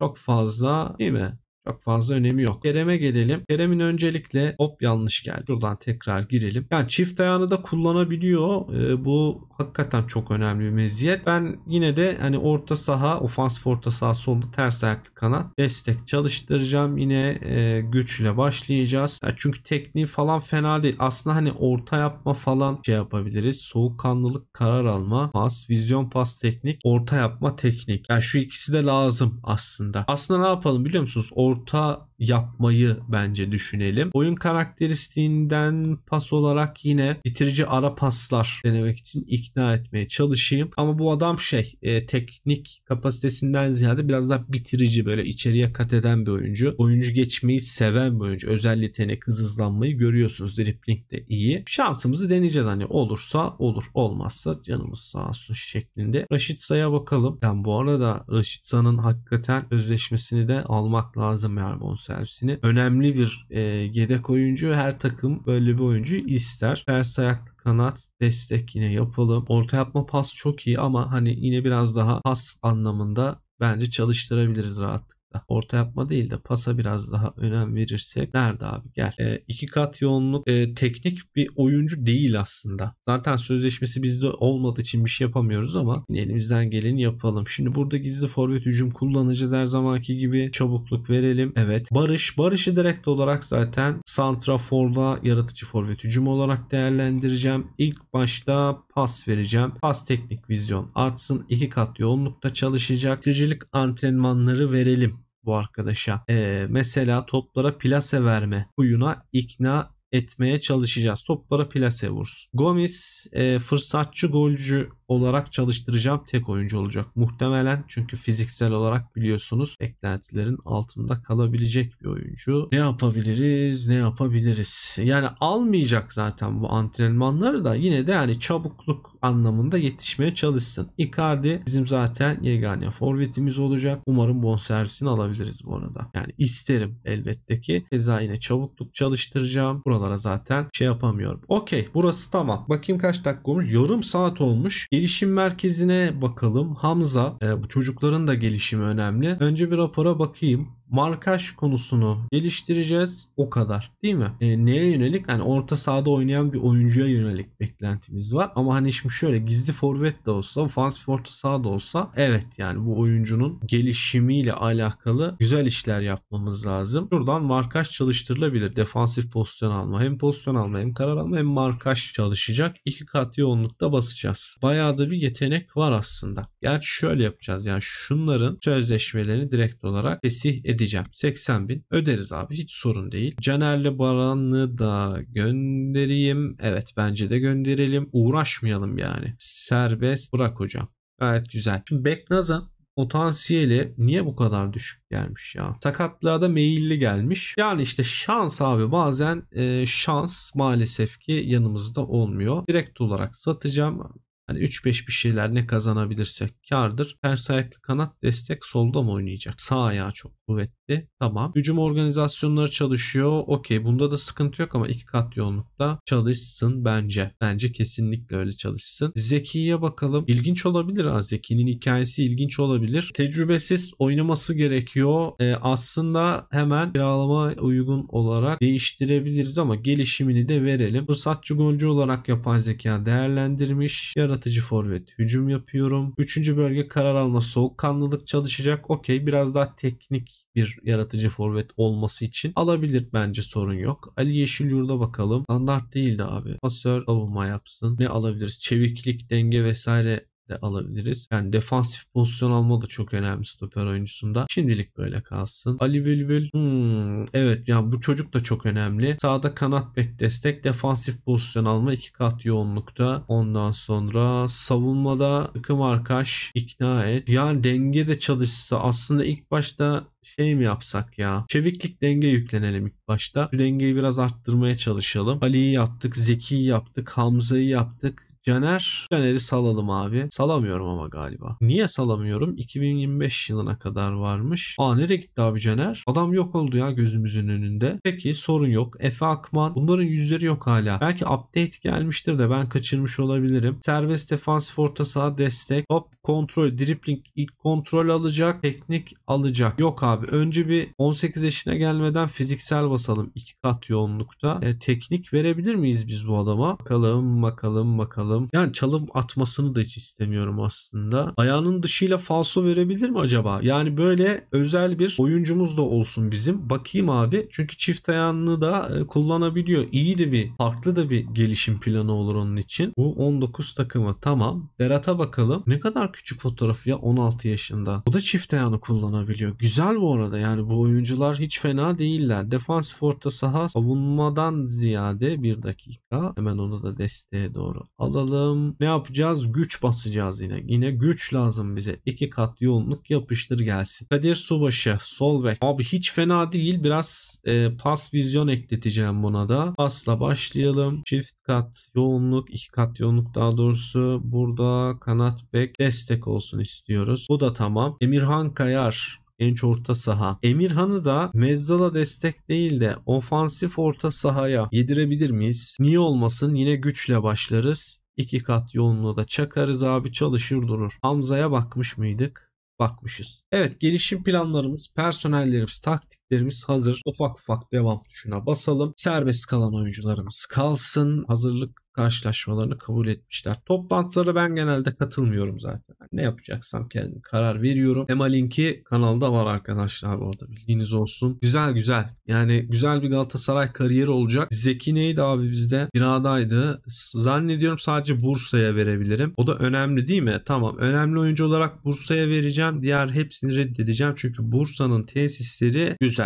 çok fazla değil mi? Çok fazla önemi yok. Kerem'e gelelim. Kerem'in öncelikle hop yanlış geldi. Buradan tekrar girelim. Yani çift ayağını da kullanabiliyor. E, bu hakikaten çok önemli bir meziyet. Ben yine de hani orta saha, ofans, orta saha solda ters ayaklı kanat destek çalıştıracağım. Yine e, güçle başlayacağız. Yani çünkü tekniği falan fena değil. Aslında hani orta yapma falan şey yapabiliriz. Soğukkanlılık, karar alma, pas, vizyon pas teknik, orta yapma teknik. Yani şu ikisi de lazım aslında. Aslında ne yapalım biliyor musunuz? Orta orta yapmayı bence düşünelim. Oyun karakteristiğinden pas olarak yine bitirici ara paslar denemek için ikna etmeye çalışayım. Ama bu adam şey e, teknik kapasitesinden ziyade biraz daha bitirici böyle içeriye kat eden bir oyuncu. Oyuncu geçmeyi seven bir oyuncu. Özel yetenek hız hızlanmayı görüyorsunuz. Dribbling de iyi. Şansımızı deneyeceğiz hani olursa olur olmazsa canımız sağ olsun şeklinde. Raşitsa'ya bakalım. Yani bu arada Raşitsa'nın hakikaten özleşmesini de almak lazım Yazmıyor bonservisini. Önemli bir e, yedek oyuncu. Her takım böyle bir oyuncu ister. Ters ayaklı kanat destek yine yapalım. Orta yapma pas çok iyi ama hani yine biraz daha pas anlamında bence çalıştırabiliriz rahatlıkla orta yapma değil de pasa biraz daha önem verirsek nerede abi gel. E, iki kat yoğunluk e, teknik bir oyuncu değil aslında. Zaten sözleşmesi bizde olmadığı için bir şey yapamıyoruz ama elimizden geleni yapalım. Şimdi burada gizli forvet hücum kullanacağız her zamanki gibi. Çabukluk verelim. Evet. Barış. Barış'ı direkt olarak zaten santra Santrafor'la yaratıcı forvet hücum olarak değerlendireceğim. İlk başta pas vereceğim. Pas teknik vizyon artsın. iki kat yoğunlukta çalışacak. Tecilik antrenmanları verelim bu arkadaşa. Ee, mesela toplara plase verme huyuna ikna etmeye çalışacağız. Toplara plase vursun. Gomis e, fırsatçı golcü olarak çalıştıracağım tek oyuncu olacak muhtemelen. Çünkü fiziksel olarak biliyorsunuz beklentilerin altında kalabilecek bir oyuncu. Ne yapabiliriz? Ne yapabiliriz? Yani almayacak zaten bu antrenmanları da yine de yani çabukluk anlamında yetişmeye çalışsın. Icardi bizim zaten yegane forvetimiz olacak. Umarım bonservisini alabiliriz bu arada. Yani isterim elbette ki. Keza yine çabukluk çalıştıracağım. Buralara zaten şey yapamıyorum. Okey burası tamam. Bakayım kaç dakika olmuş. Yarım saat olmuş. Gelişim merkezine bakalım. Hamza. E, bu çocukların da gelişimi önemli. Önce bir rapora bakayım markaj konusunu geliştireceğiz. O kadar değil mi? E, neye yönelik? Hani orta sahada oynayan bir oyuncuya yönelik beklentimiz var. Ama hani şimdi şöyle gizli forvet de olsa, fans orta saha da olsa evet yani bu oyuncunun gelişimiyle alakalı güzel işler yapmamız lazım. Buradan markaj çalıştırılabilir. Defansif pozisyon alma. Hem pozisyon alma hem karar alma hem markaj çalışacak. İki kat yoğunlukta basacağız. Bayağı da bir yetenek var aslında. Gerçi şöyle yapacağız. Yani şunların sözleşmelerini direkt olarak fesih edebiliriz ödeyeceğim. 80 bin öderiz abi hiç sorun değil. Caner'le Baran'ı da göndereyim. Evet bence de gönderelim. Uğraşmayalım yani. Serbest bırak hocam. Gayet güzel. Şimdi Beknaz'a potansiyeli niye bu kadar düşük gelmiş ya? Sakatlığa da meyilli gelmiş. Yani işte şans abi bazen e, şans maalesef ki yanımızda olmuyor. Direkt olarak satacağım Hani 3-5 bir şeyler ne kazanabilirsek kardır. Ters ayaklı kanat destek solda mı oynayacak? Sağ ayağı çok kuvvetli. Tamam. Hücum organizasyonları çalışıyor. Okey bunda da sıkıntı yok ama iki kat yoğunlukta çalışsın bence. Bence kesinlikle öyle çalışsın. Zeki'ye bakalım. İlginç olabilir ha. Zeki'nin hikayesi ilginç olabilir. Tecrübesiz oynaması gerekiyor. Ee, aslında hemen kiralama uygun olarak değiştirebiliriz ama gelişimini de verelim. Fırsatçı golcü olarak yapay zeka değerlendirmiş. Yaratı yaratıcı forvet hücum yapıyorum. Üçüncü bölge karar alma soğukkanlılık çalışacak. Okey biraz daha teknik bir yaratıcı forvet olması için alabilir bence sorun yok. Ali yeşil yurda bakalım. Standart değildi abi. Pasör savunma yapsın. Ne alabiliriz? Çeviklik, denge vesaire de alabiliriz. Yani defansif pozisyon alma da çok önemli stoper oyuncusunda. Şimdilik böyle kalsın. Ali Bülbül hmm, evet yani bu çocuk da çok önemli. Sağda kanat bek destek defansif pozisyon alma iki kat yoğunlukta. Ondan sonra savunmada sıkı markaş ikna et. Yani denge de çalışsa aslında ilk başta şey mi yapsak ya? Çeviklik denge yüklenelim ilk başta. Şu dengeyi biraz arttırmaya çalışalım. Ali'yi yaptık, Zeki'yi yaptık, Hamza'yı yaptık. Caner. Caner'i salalım abi. Salamıyorum ama galiba. Niye salamıyorum? 2025 yılına kadar varmış. Aa nereye gitti abi Caner? Adam yok oldu ya gözümüzün önünde. Peki sorun yok. Efe Akman. Bunların yüzleri yok hala. Belki update gelmiştir de ben kaçırmış olabilirim. Serbest defans orta saha destek. Hop kontrol. Dripling ilk kontrol alacak. Teknik alacak. Yok abi. Önce bir 18 yaşına gelmeden fiziksel basalım. 2 kat yoğunlukta. E, teknik verebilir miyiz biz bu adama? Bakalım bakalım bakalım bakalım. Yani çalım atmasını da hiç istemiyorum aslında. Ayağının dışıyla falso verebilir mi acaba? Yani böyle özel bir oyuncumuz da olsun bizim. Bakayım abi. Çünkü çift ayağını da e, kullanabiliyor. İyi de bir farklı da bir gelişim planı olur onun için. Bu 19 takımı tamam. Berat'a bakalım. Ne kadar küçük fotoğrafı ya 16 yaşında. O da çift ayağını kullanabiliyor. Güzel bu arada yani bu oyuncular hiç fena değiller. Defansif orta saha savunmadan ziyade bir dakika. Hemen onu da desteğe doğru alalım bakalım. Ne yapacağız? Güç basacağız yine. Yine güç lazım bize. İki kat yoğunluk yapıştır gelsin. Kadir Subaşı. Sol bek. Abi hiç fena değil. Biraz e, pas vizyon ekleteceğim buna da. Pasla başlayalım. Çift kat yoğunluk. iki kat yoğunluk daha doğrusu. Burada kanat bek destek olsun istiyoruz. Bu da tamam. Emirhan Kayar genç orta saha. Emirhan'ı da Mezzal'a destek değil de ofansif orta sahaya yedirebilir miyiz? Niye olmasın? Yine güçle başlarız. İki kat yoğunluğu da çakarız abi çalışır durur. Hamza'ya bakmış mıydık? Bakmışız. Evet gelişim planlarımız, personellerimiz, taktik eksiklerimiz hazır. Ufak ufak devam tuşuna basalım. Serbest kalan oyuncularımız kalsın. Hazırlık karşılaşmalarını kabul etmişler. Toplantılara ben genelde katılmıyorum zaten. Ne yapacaksam kendim karar veriyorum. Ema linki kanalda var arkadaşlar bu arada bilginiz olsun. Güzel güzel. Yani güzel bir Galatasaray kariyeri olacak. Zeki neydi abi bizde? Biradaydı. Zannediyorum sadece Bursa'ya verebilirim. O da önemli değil mi? Tamam. Önemli oyuncu olarak Bursa'ya vereceğim. Diğer hepsini reddedeceğim. Çünkü Bursa'nın tesisleri güzel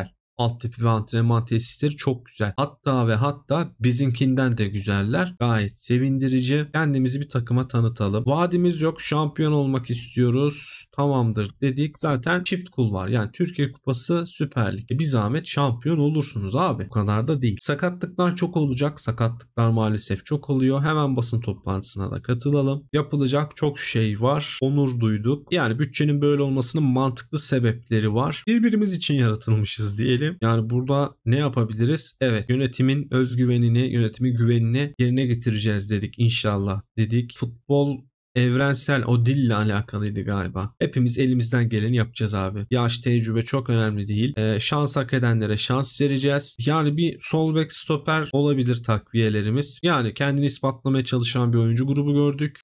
altyapı ve antrenman tesisleri çok güzel. Hatta ve hatta bizimkinden de güzeller. Gayet sevindirici. Kendimizi bir takıma tanıtalım. Vadimiz yok. Şampiyon olmak istiyoruz. Tamamdır dedik. Zaten çift kul var. Yani Türkiye Kupası Süper Lig. E, bir zahmet şampiyon olursunuz abi. O kadar da değil. Sakatlıklar çok olacak. Sakatlıklar maalesef çok oluyor. Hemen basın toplantısına da katılalım. Yapılacak çok şey var. Onur duyduk. Yani bütçenin böyle olmasının mantıklı sebepleri var. Birbirimiz için yaratılmışız diyelim düşünüyorum. Yani burada ne yapabiliriz? Evet yönetimin özgüvenini, yönetimin güvenini yerine getireceğiz dedik inşallah dedik. Futbol evrensel o dille alakalıydı galiba. Hepimiz elimizden geleni yapacağız abi. Yaş tecrübe çok önemli değil. E, şans hak edenlere şans vereceğiz. Yani bir sol bek stoper olabilir takviyelerimiz. Yani kendini ispatlamaya çalışan bir oyuncu grubu gördük.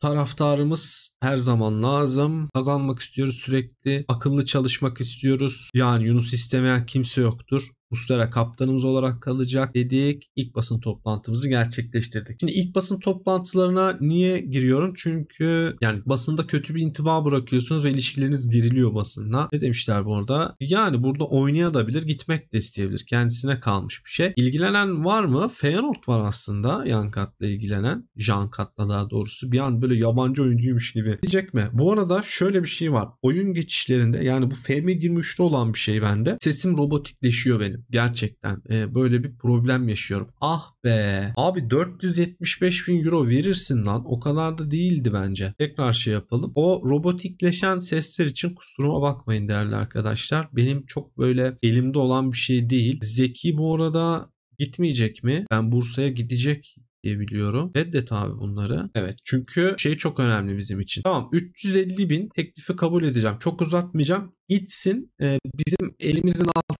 Taraftarımız her zaman lazım. Kazanmak istiyoruz sürekli. Akıllı çalışmak istiyoruz. Yani Yunus istemeyen kimse yoktur. Mustera kaptanımız olarak kalacak dedik. İlk basın toplantımızı gerçekleştirdik. Şimdi ilk basın toplantılarına niye giriyorum? Çünkü yani basında kötü bir intiba bırakıyorsunuz ve ilişkileriniz geriliyor basınla. Ne demişler bu arada? Yani burada oynayabilir, gitmek de isteyebilir. Kendisine kalmış bir şey. İlgilenen var mı? Feyenoord var aslında Yankat'la ilgilenen. Jan Jankat'la daha doğrusu. Bir an böyle yabancı oyuncuymuş gibi. Diyecek mi? Bu arada şöyle bir şey var. Oyun geçişlerinde yani bu FM23'te olan bir şey bende. Sesim robotikleşiyor benim diyelim. Gerçekten e, böyle bir problem yaşıyorum. Ah be. Abi 475 bin euro verirsin lan. O kadar da değildi bence. Tekrar şey yapalım. O robotikleşen sesler için kusuruma bakmayın değerli arkadaşlar. Benim çok böyle elimde olan bir şey değil. Zeki bu arada gitmeyecek mi? Ben Bursa'ya gidecek diye biliyorum. Reddet abi bunları. Evet çünkü şey çok önemli bizim için. Tamam 350 bin teklifi kabul edeceğim. Çok uzatmayacağım. Gitsin e, bizim elimizin altında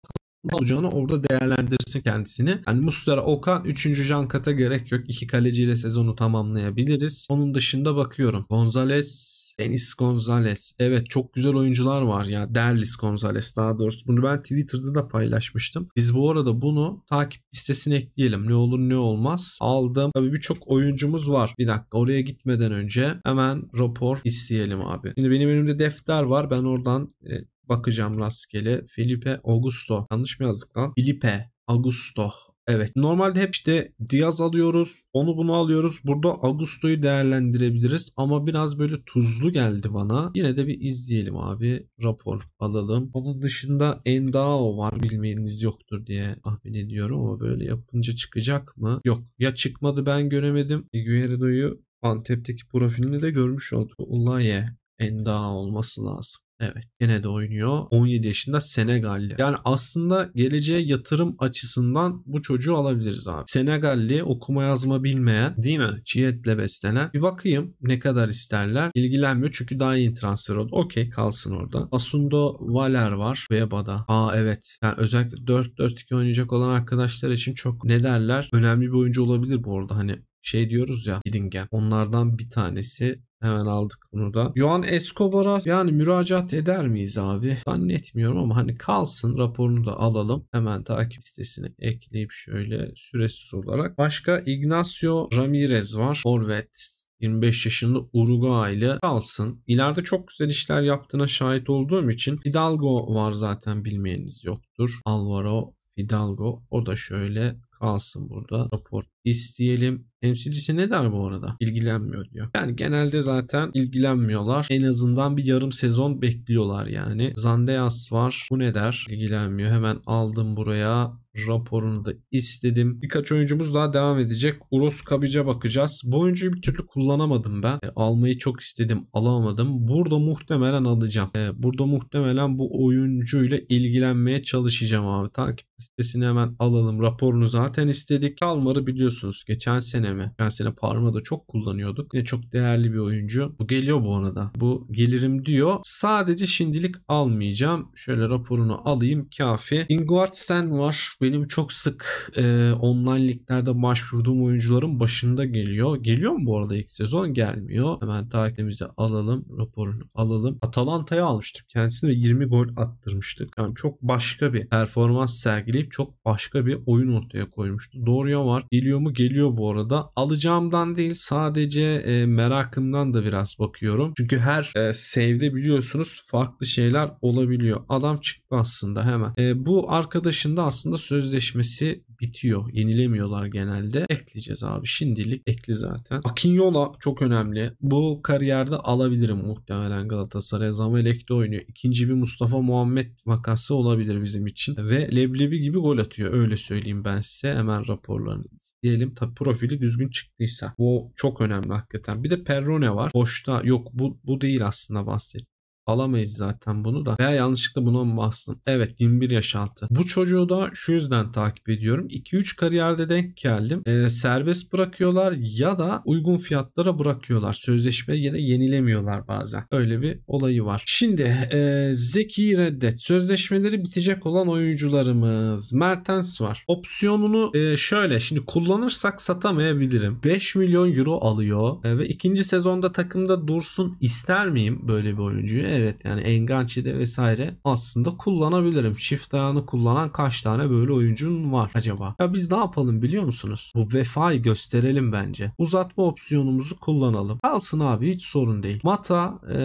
ne olacağını orada değerlendirsin kendisini. Yani Mustara, Okan 3. Jankat'a gerek yok. İki kaleciyle sezonu tamamlayabiliriz. Onun dışında bakıyorum. Gonzales Enis Gonzalez. Evet çok güzel oyuncular var ya. Derlis Gonzalez daha doğrusu. Bunu ben Twitter'da da paylaşmıştım. Biz bu arada bunu takip listesine ekleyelim. Ne olur ne olmaz. Aldım. Tabii birçok oyuncumuz var. Bir dakika oraya gitmeden önce hemen rapor isteyelim abi. Şimdi benim önümde defter var. Ben oradan e, bakacağım rastgele. Felipe Augusto. Yanlış mı yazdık lan? Felipe Augusto. Evet. Normalde hep işte Diaz alıyoruz. Onu bunu alıyoruz. Burada Augusto'yu değerlendirebiliriz. Ama biraz böyle tuzlu geldi bana. Yine de bir izleyelim abi. Rapor alalım. Onun dışında Endao var. Bilmeyeniniz yoktur diye tahmin ediyorum. Ama böyle yapınca çıkacak mı? Yok. Ya çıkmadı ben göremedim. Guerrero'yu Antep'teki profilini de görmüş olduk. Ulaye Endao olması lazım. Evet gene de oynuyor. 17 yaşında Senegalli. Yani aslında geleceğe yatırım açısından bu çocuğu alabiliriz abi. Senegalli okuma yazma bilmeyen değil mi? Çiyetle beslenen. Bir bakayım ne kadar isterler. İlgilenmiyor çünkü daha iyi transfer oldu. Okey kalsın orada. Asundo Valer var. Veba'da. Aa evet. Yani özellikle 4-4-2 oynayacak olan arkadaşlar için çok ne derler? Önemli bir oyuncu olabilir bu arada. Hani şey diyoruz ya Billingham. Onlardan bir tanesi Hemen aldık bunu da. Juan Escobar'a yani müracaat eder miyiz abi? Zannetmiyorum ama hani kalsın raporunu da alalım. Hemen takip listesine ekleyip şöyle süresiz olarak. Başka Ignacio Ramirez var. Forvet 25 yaşında Uruguaylı kalsın. İleride çok güzel işler yaptığına şahit olduğum için Hidalgo var zaten bilmeyeniniz yoktur. Alvaro Hidalgo o da şöyle kalsın burada. Rapor isteyelim. Temsilcisi ne der bu arada? İlgilenmiyor diyor. Yani genelde zaten ilgilenmiyorlar. En azından bir yarım sezon bekliyorlar yani. Zandeyas var. Bu ne der? İlgilenmiyor. Hemen aldım buraya raporunu da istedim. Birkaç oyuncumuz daha devam edecek. Uros Kabic'e bakacağız. Bu oyuncuyu bir türlü kullanamadım ben. E, almayı çok istedim alamadım. Burada muhtemelen alacağım. E, burada muhtemelen bu oyuncuyla ilgilenmeye çalışacağım abi. Takip listesini hemen alalım. Raporunu zaten istedik. Kalmar'ı biliyorsunuz biliyorsunuz geçen sene mi? Geçen sene Parma'da çok kullanıyorduk. Yine çok değerli bir oyuncu. Bu geliyor bu arada. Bu gelirim diyor. Sadece şimdilik almayacağım. Şöyle raporunu alayım kafi. Inguartsen var. Benim çok sık e, online liglerde başvurduğum oyuncuların başında geliyor. Geliyor mu bu arada ilk sezon? Gelmiyor. Hemen takipimizi alalım. Raporunu alalım. Atalanta'ya almıştık kendisini ve 20 gol attırmıştık. Yani çok başka bir performans sergileyip çok başka bir oyun ortaya koymuştu. Doğruya var. Geliyor mu? devamı geliyor bu arada. Alacağımdan değil sadece e, merakımdan da biraz bakıyorum. Çünkü her e, save'de biliyorsunuz farklı şeyler olabiliyor. Adam çıktı aslında hemen. E, bu arkadaşın da aslında sözleşmesi bitiyor. Yenilemiyorlar genelde. Ekleyeceğiz abi. Şimdilik ekli zaten. Akinyola çok önemli. Bu kariyerde alabilirim muhtemelen Galatasaray. de oynuyor. İkinci bir Mustafa Muhammed vakası olabilir bizim için. Ve Leblebi gibi gol atıyor. Öyle söyleyeyim ben size. Hemen raporlarını isteyelim. Tabi profili düzgün çıktıysa. Bu çok önemli hakikaten. Bir de Perrone var. Boşta yok bu, bu değil aslında bahsettiğim alamayız zaten bunu da. Veya yanlışlıkla buna mı bastım? Evet 21 yaş altı. Bu çocuğu da şu yüzden takip ediyorum. 2-3 kariyerde denk geldim. E, serbest bırakıyorlar ya da uygun fiyatlara bırakıyorlar. Sözleşme yine yenilemiyorlar bazen. Öyle bir olayı var. Şimdi e, Zeki Reddet. Sözleşmeleri bitecek olan oyuncularımız. Mertens var. Opsiyonunu e, şöyle şimdi kullanırsak satamayabilirim. 5 milyon euro alıyor e, ve ikinci sezonda takımda dursun ister miyim böyle bir oyuncuyu? evet yani Enganchi'de vesaire aslında kullanabilirim. Çift ayağını kullanan kaç tane böyle oyuncun var acaba? Ya biz ne yapalım biliyor musunuz? Bu vefayı gösterelim bence. Uzatma opsiyonumuzu kullanalım. Kalsın abi hiç sorun değil. Mata e,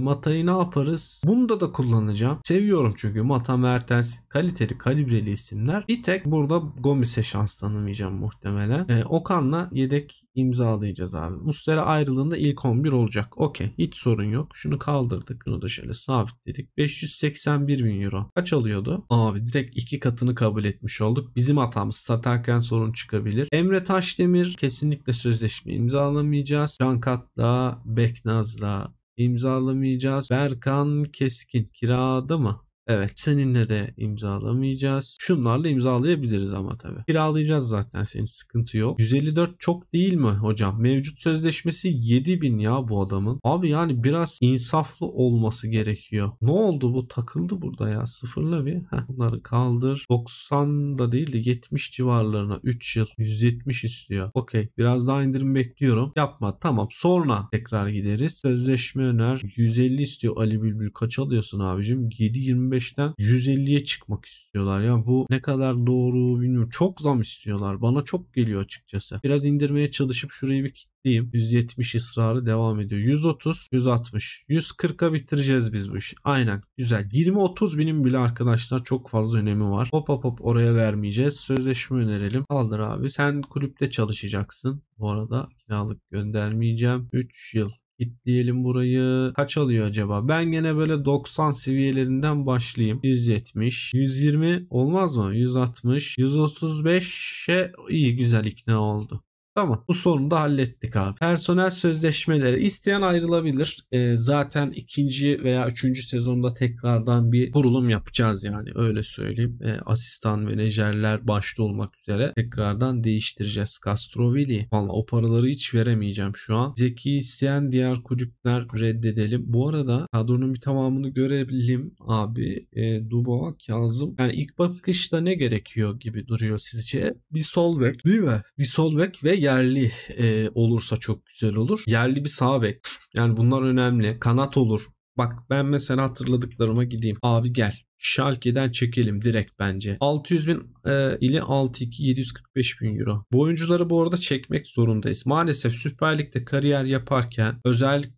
Mata'yı ne yaparız? Bunda da kullanacağım. Seviyorum çünkü Mata Mertens kaliteli kalibreli isimler. Bir tek burada Gomis'e şans tanımayacağım muhtemelen. E, Okan'la yedek imzalayacağız abi. Mustera ayrılığında ilk 11 olacak. Okey hiç sorun yok. Şunu kaldırdık. Şunu da şöyle sabitledik. 581 bin euro. Kaç alıyordu? Abi direkt iki katını kabul etmiş olduk. Bizim hatamız satarken sorun çıkabilir. Emre Taşdemir kesinlikle sözleşme imzalamayacağız. Cankat'la Beknaz'la imzalamayacağız. Berkan Keskin kirada mı? Evet seninle de imzalamayacağız. Şunlarla imzalayabiliriz ama tabii. Kiralayacağız zaten senin sıkıntı yok. 154 çok değil mi hocam? Mevcut sözleşmesi 7000 ya bu adamın. Abi yani biraz insaflı olması gerekiyor. Ne oldu bu takıldı burada ya sıfırla bir. Heh, bunları kaldır. 90 da değil de 70 civarlarına 3 yıl 170 istiyor. Okey biraz daha indirim bekliyorum. Yapma tamam sonra tekrar gideriz. Sözleşme öner 150 istiyor Ali Bülbül kaç alıyorsun abicim? 7.25 135'ten 150'ye çıkmak istiyorlar. Ya bu ne kadar doğru bilmiyorum. Çok zam istiyorlar. Bana çok geliyor açıkçası. Biraz indirmeye çalışıp şurayı bir kitleyeyim. 170 ısrarı devam ediyor. 130, 160, 140'a bitireceğiz biz bu işi. Aynen. Güzel. 20-30 binin bile arkadaşlar çok fazla önemi var. Hop hop hop oraya vermeyeceğiz. Sözleşme önerelim. Aldır abi. Sen kulüpte çalışacaksın. Bu arada kiralık göndermeyeceğim. 3 yıl Kitleyelim burayı. Kaç alıyor acaba? Ben gene böyle 90 seviyelerinden başlayayım. 170. 120 olmaz mı? 160. 135'e iyi güzel ikna oldu. Tamam bu sorunu da hallettik abi. Personel sözleşmeleri isteyen ayrılabilir. E, zaten ikinci veya üçüncü sezonda tekrardan bir kurulum yapacağız yani öyle söyleyeyim. E, asistan menajerler başta olmak üzere tekrardan değiştireceğiz. Castrovili valla o paraları hiç veremeyeceğim şu an. Zeki isteyen diğer kulüpler reddedelim. Bu arada kadronun bir tamamını görebilim abi. E, ee, Dubois, Kazım. Yani ilk bakışta ne gerekiyor gibi duruyor sizce? Bir sol bek değil mi? Bir sol bek ve yerli e, olursa çok güzel olur. Yerli bir sağ bek. Yani bunlar önemli. Kanat olur. Bak ben mesela hatırladıklarıma gideyim. Abi gel. Schalke'den çekelim direkt bence. 600 bin e, ile 62 745 bin euro. Bu oyuncuları bu arada çekmek zorundayız. Maalesef Süper Lig'de kariyer yaparken özellikle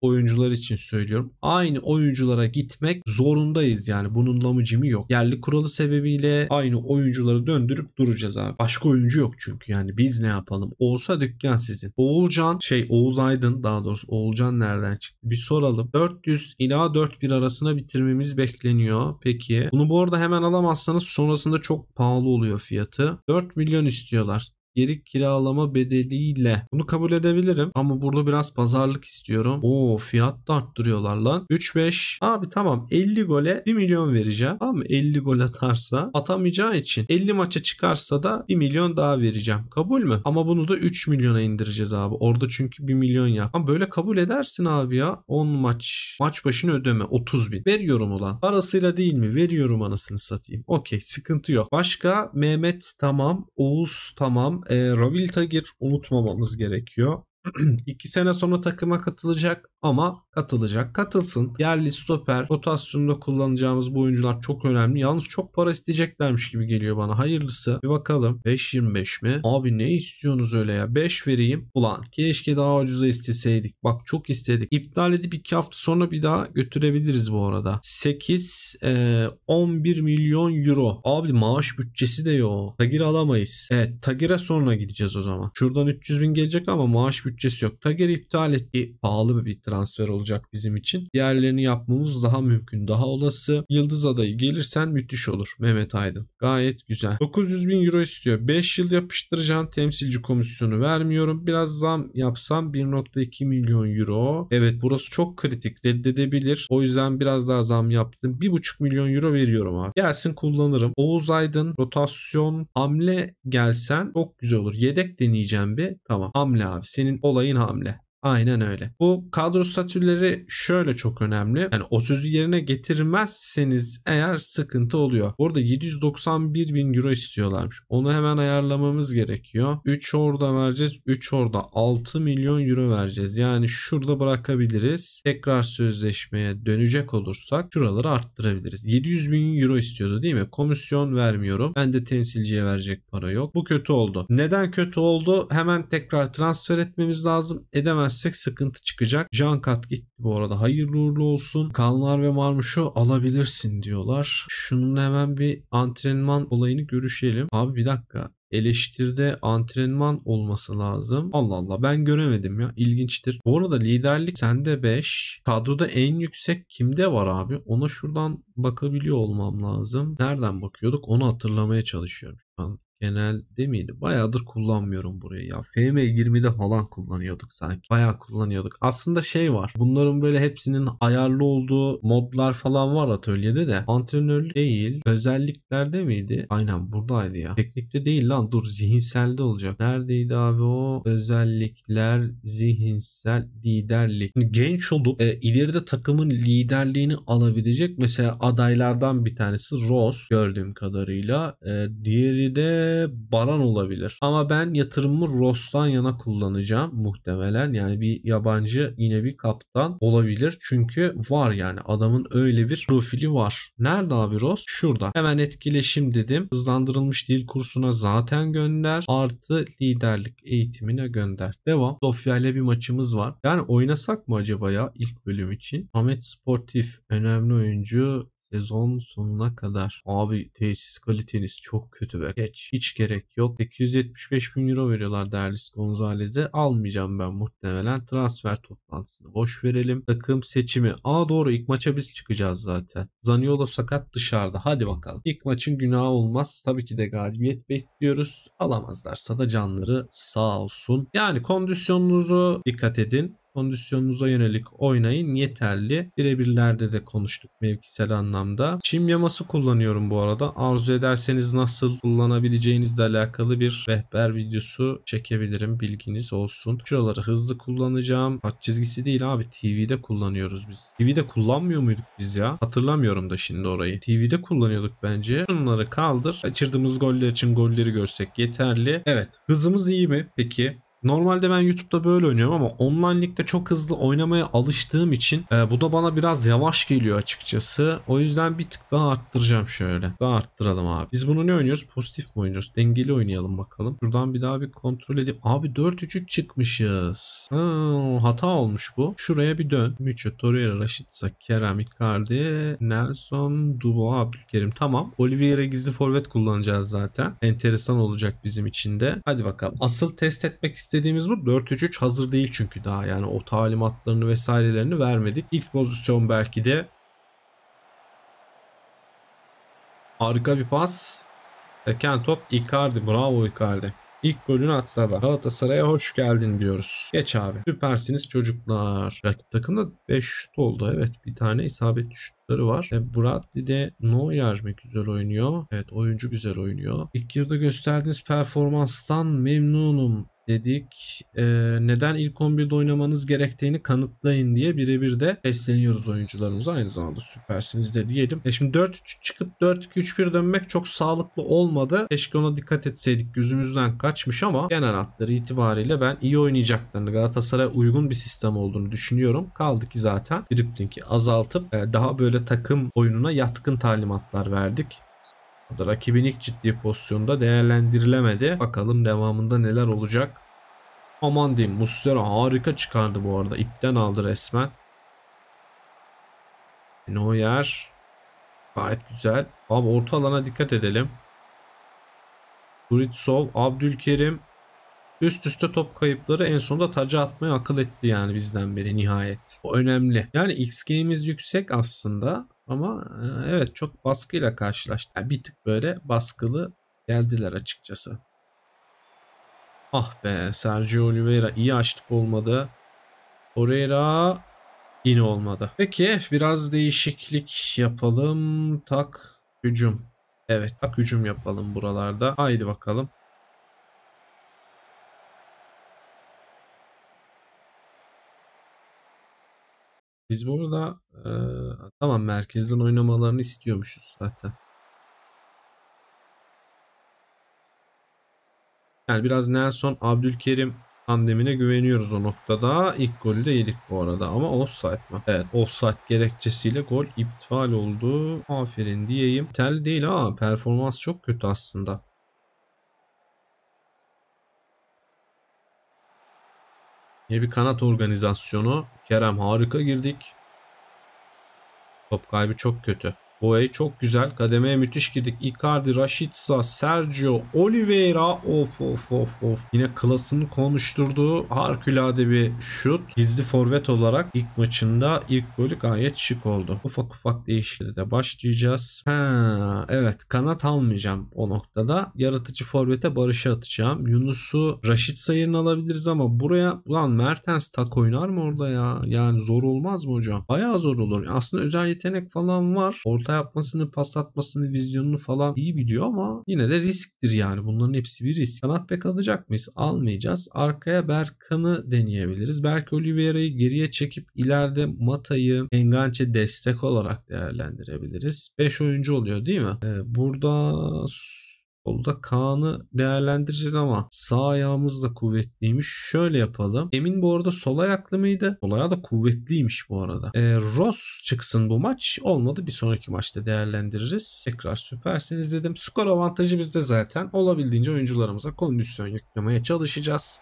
oyuncular için söylüyorum. Aynı oyunculara gitmek zorundayız yani. Bunun lamıcımı yok. Yerli kuralı sebebiyle aynı oyuncuları döndürüp duracağız abi. Başka oyuncu yok çünkü yani biz ne yapalım? Olsa dükkan sizin. Oğulcan şey Oğuz Aydın daha doğrusu Oğulcan nereden çıktı? Bir soralım. 400 ila 41 arasına bitirmemiz bekleniyor. Peki. Bunu bu arada hemen alamazsanız sonrasında çok pahalı oluyor fiyatı. 4 milyon istiyorlar geri kiralama bedeliyle. Bunu kabul edebilirim ama burada biraz pazarlık istiyorum. Oo fiyat da arttırıyorlar lan. 3-5. Abi tamam 50 gole 1 milyon vereceğim. Ama 50 gol atarsa atamayacağı için 50 maça çıkarsa da 1 milyon daha vereceğim. Kabul mü? Ama bunu da 3 milyona indireceğiz abi. Orada çünkü 1 milyon yap. Ama böyle kabul edersin abi ya. 10 maç. Maç başına ödeme 30 bin. Veriyorum ulan. Parasıyla değil mi? Veriyorum anasını satayım. Okey sıkıntı yok. Başka Mehmet tamam. Oğuz tamam e, Ravil Tagir unutmamamız gerekiyor. İki sene sonra takıma katılacak ama katılacak. Katılsın. Yerli stoper rotasyonda kullanacağımız bu oyuncular çok önemli. Yalnız çok para isteyeceklermiş gibi geliyor bana. Hayırlısı. Bir bakalım. 5.25 mi? Abi ne istiyorsunuz öyle ya? 5 vereyim. Ulan keşke daha ucuza isteseydik. Bak çok istedik. İptal edip 2 hafta sonra bir daha götürebiliriz bu arada. 8 e, 11 milyon euro. Abi maaş bütçesi de yok. Tagir alamayız. Evet Tagir'e sonra gideceğiz o zaman. Şuradan 300 bin gelecek ama maaş bütçesi yok. Tagir iptal etti. Pahalı bir iptal transfer olacak bizim için. Diğerlerini yapmamız daha mümkün, daha olası. Yıldız adayı gelirsen müthiş olur Mehmet Aydın. Gayet güzel. 900 bin euro istiyor. 5 yıl yapıştıracağım. Temsilci komisyonu vermiyorum. Biraz zam yapsam 1.2 milyon euro. Evet burası çok kritik. Reddedebilir. O yüzden biraz daha zam yaptım. 1.5 milyon euro veriyorum abi. Gelsin kullanırım. Oğuz Aydın rotasyon hamle gelsen çok güzel olur. Yedek deneyeceğim bir. Tamam. Hamle abi. Senin olayın hamle. Aynen öyle. Bu kadro statüleri şöyle çok önemli. Yani o sözü yerine getirmezseniz eğer sıkıntı oluyor. Orada 791 bin euro istiyorlarmış. Onu hemen ayarlamamız gerekiyor. 3 orada vereceğiz. 3 orada 6 milyon euro vereceğiz. Yani şurada bırakabiliriz. Tekrar sözleşmeye dönecek olursak şuraları arttırabiliriz. 700 bin euro istiyordu değil mi? Komisyon vermiyorum. Ben de temsilciye verecek para yok. Bu kötü oldu. Neden kötü oldu? Hemen tekrar transfer etmemiz lazım. Edemez vermezsek sıkıntı çıkacak. Jankat gitti bu arada. Hayırlı uğurlu olsun. Kalmar ve Marmuş'u alabilirsin diyorlar. Şunun hemen bir antrenman olayını görüşelim. Abi bir dakika eleştirde antrenman olması lazım. Allah Allah ben göremedim ya İlginçtir. Bu arada liderlik sende 5. Kadroda en yüksek kimde var abi? Ona şuradan bakabiliyor olmam lazım. Nereden bakıyorduk onu hatırlamaya çalışıyorum genelde miydi? Bayağıdır kullanmıyorum burayı ya. FM20'de e falan kullanıyorduk sanki. Bayağı kullanıyorduk. Aslında şey var. Bunların böyle hepsinin ayarlı olduğu modlar falan var atölyede de. Antrenör değil. Özelliklerde miydi? Aynen buradaydı ya. Teknikte değil lan. Dur zihinselde olacak. Neredeydi abi o? Özellikler zihinsel liderlik. genç olup e, ileride takımın liderliğini alabilecek mesela adaylardan bir tanesi Ross gördüğüm kadarıyla. E, diğeri de Baran olabilir. Ama ben yatırımımı Ross'tan yana kullanacağım muhtemelen. Yani bir yabancı yine bir kaptan olabilir. Çünkü var yani adamın öyle bir profili var. Nerede abi Ross? Şurada. Hemen etkileşim dedim. Hızlandırılmış dil kursuna zaten gönder. Artı liderlik eğitimine gönder. Devam. Sofya ile bir maçımız var. Yani oynasak mı acaba ya ilk bölüm için? Ahmet Sportif önemli oyuncu Sezon sonuna kadar. Abi tesis kaliteniz çok kötü be. Geç. Hiç gerek yok. 275 bin euro veriyorlar Derlis Gonzalez'e. Almayacağım ben muhtemelen. Transfer toplantısını boş verelim. Takım seçimi. Aa doğru ilk maça biz çıkacağız zaten. Zaniolo sakat dışarıda. Hadi bakalım. ilk maçın günahı olmaz. Tabii ki de galibiyet bekliyoruz. Alamazlarsa da canları sağ olsun. Yani kondisyonunuzu dikkat edin kondisyonunuza yönelik oynayın yeterli. Birebirlerde de konuştuk mevkisel anlamda. Çim yaması kullanıyorum bu arada. Arzu ederseniz nasıl kullanabileceğinizle alakalı bir rehber videosu çekebilirim. Bilginiz olsun. Şuraları hızlı kullanacağım. Hat çizgisi değil abi. TV'de kullanıyoruz biz. TV'de kullanmıyor muyduk biz ya? Hatırlamıyorum da şimdi orayı. TV'de kullanıyorduk bence. Şunları kaldır. Kaçırdığımız goller için golleri görsek yeterli. Evet. Hızımız iyi mi? Peki. Normalde ben YouTube'da böyle oynuyorum ama online ligde çok hızlı oynamaya alıştığım için e, bu da bana biraz yavaş geliyor açıkçası. O yüzden bir tık daha arttıracağım şöyle. Daha arttıralım abi. Biz bunu ne oynuyoruz? Pozitif mi oynuyoruz? Dengeli oynayalım bakalım. Şuradan bir daha bir kontrol edeyim. Abi 4-3-3 çıkmışız. Ha, hata olmuş bu. Şuraya bir dön. Müço, Torreira, Rashica, Kerem, Icardi, Nelson, Dubois, Abdülkerim. Tamam. Olivier'e gizli forvet kullanacağız zaten. Enteresan olacak bizim için de. Hadi bakalım. Asıl test etmek istedim istediğimiz bu. 4-3-3 hazır değil çünkü daha yani o talimatlarını vesairelerini vermedik. İlk pozisyon belki de harika bir pas. Seken top Icardi. Bravo Icardi. İlk golünü atladı. Galatasaray'a hoş geldin diyoruz. Geç abi. Süpersiniz çocuklar. Rakip takımda 5 şut oldu. Evet bir tane isabet şutları var. E, Bradley de Neuer mi güzel oynuyor? Evet oyuncu güzel oynuyor. İlk yarıda gösterdiğiniz performanstan memnunum dedik. E, neden ilk 11'de oynamanız gerektiğini kanıtlayın diye birebir de besleniyoruz oyuncularımıza. Aynı zamanda süpersiniz de diyelim. E şimdi 4-3 çıkıp 4-2-3-1 dönmek çok sağlıklı olmadı. Keşke ona dikkat etseydik. Gözümüzden kaçmış ama genel hatları itibariyle ben iyi oynayacaklarını Galatasaray'a uygun bir sistem olduğunu düşünüyorum. Kaldı ki zaten driplingi azaltıp e, daha böyle takım oyununa yatkın talimatlar verdik. Rakibin ilk ciddi pozisyonda değerlendirilemedi. Bakalım devamında neler olacak. Aman diyeyim Muslera harika çıkardı bu arada. İpten aldı resmen. Neuer. Gayet güzel. Abi orta alana dikkat edelim. Duritsov, Abdülkerim. Üst üste top kayıpları en sonunda taca atmayı akıl etti yani bizden beri nihayet. O önemli. Yani XG'miz yüksek aslında ama e, evet çok baskıyla karşılaştı. Yani bir tık böyle baskılı geldiler açıkçası. Ah be Sergio Oliveira iyi açtık olmadı. Oreira yine olmadı. Peki biraz değişiklik yapalım. Tak hücum. Evet tak hücum yapalım buralarda. Haydi bakalım. Biz burada e, tamam merkezden oynamalarını istiyormuşuz zaten. Yani biraz Nelson Abdülkerim tandemine güveniyoruz o noktada. İlk golü de yedik bu arada ama offside mı? Evet offside gerekçesiyle gol iptal oldu. Aferin diyeyim. Tel değil ama performans çok kötü aslında. Yine bir kanat organizasyonu. Kerem harika girdik. Top kaybı çok kötü. Boye çok güzel. Kademeye müthiş girdik. Icardi, Rashica, Sergio, Oliveira. Of of of of. Yine klasını konuşturduğu harikulade bir şut. Gizli forvet olarak ilk maçında ilk golü gayet şık oldu. Ufak ufak değişikliğe de başlayacağız. Ha, evet kanat almayacağım o noktada. Yaratıcı forvete Barış'ı atacağım. Yunus'u Rashica yerine alabiliriz ama buraya ulan Mertens tak oynar mı orada ya? Yani zor olmaz mı hocam? Bayağı zor olur. Aslında özel yetenek falan var. Orta hata yapmasını, pas atmasını, vizyonunu falan iyi biliyor ama yine de risktir yani. Bunların hepsi bir risk. Kanat bek alacak mıyız? Almayacağız. Arkaya Berkan'ı deneyebiliriz. Belki Oliveira'yı geriye çekip ileride Mata'yı Enganç'e destek olarak değerlendirebiliriz. 5 oyuncu oluyor değil mi? Ee, burada Solda Kaan'ı değerlendireceğiz ama sağ ayağımız da kuvvetliymiş. Şöyle yapalım. Emin bu arada sol ayaklı mıydı? Sol ayağı da kuvvetliymiş bu arada. E, Ross çıksın bu maç. Olmadı bir sonraki maçta değerlendiririz. Tekrar süpersiniz dedim. Skor avantajı bizde zaten. Olabildiğince oyuncularımıza kondisyon yüklemeye çalışacağız.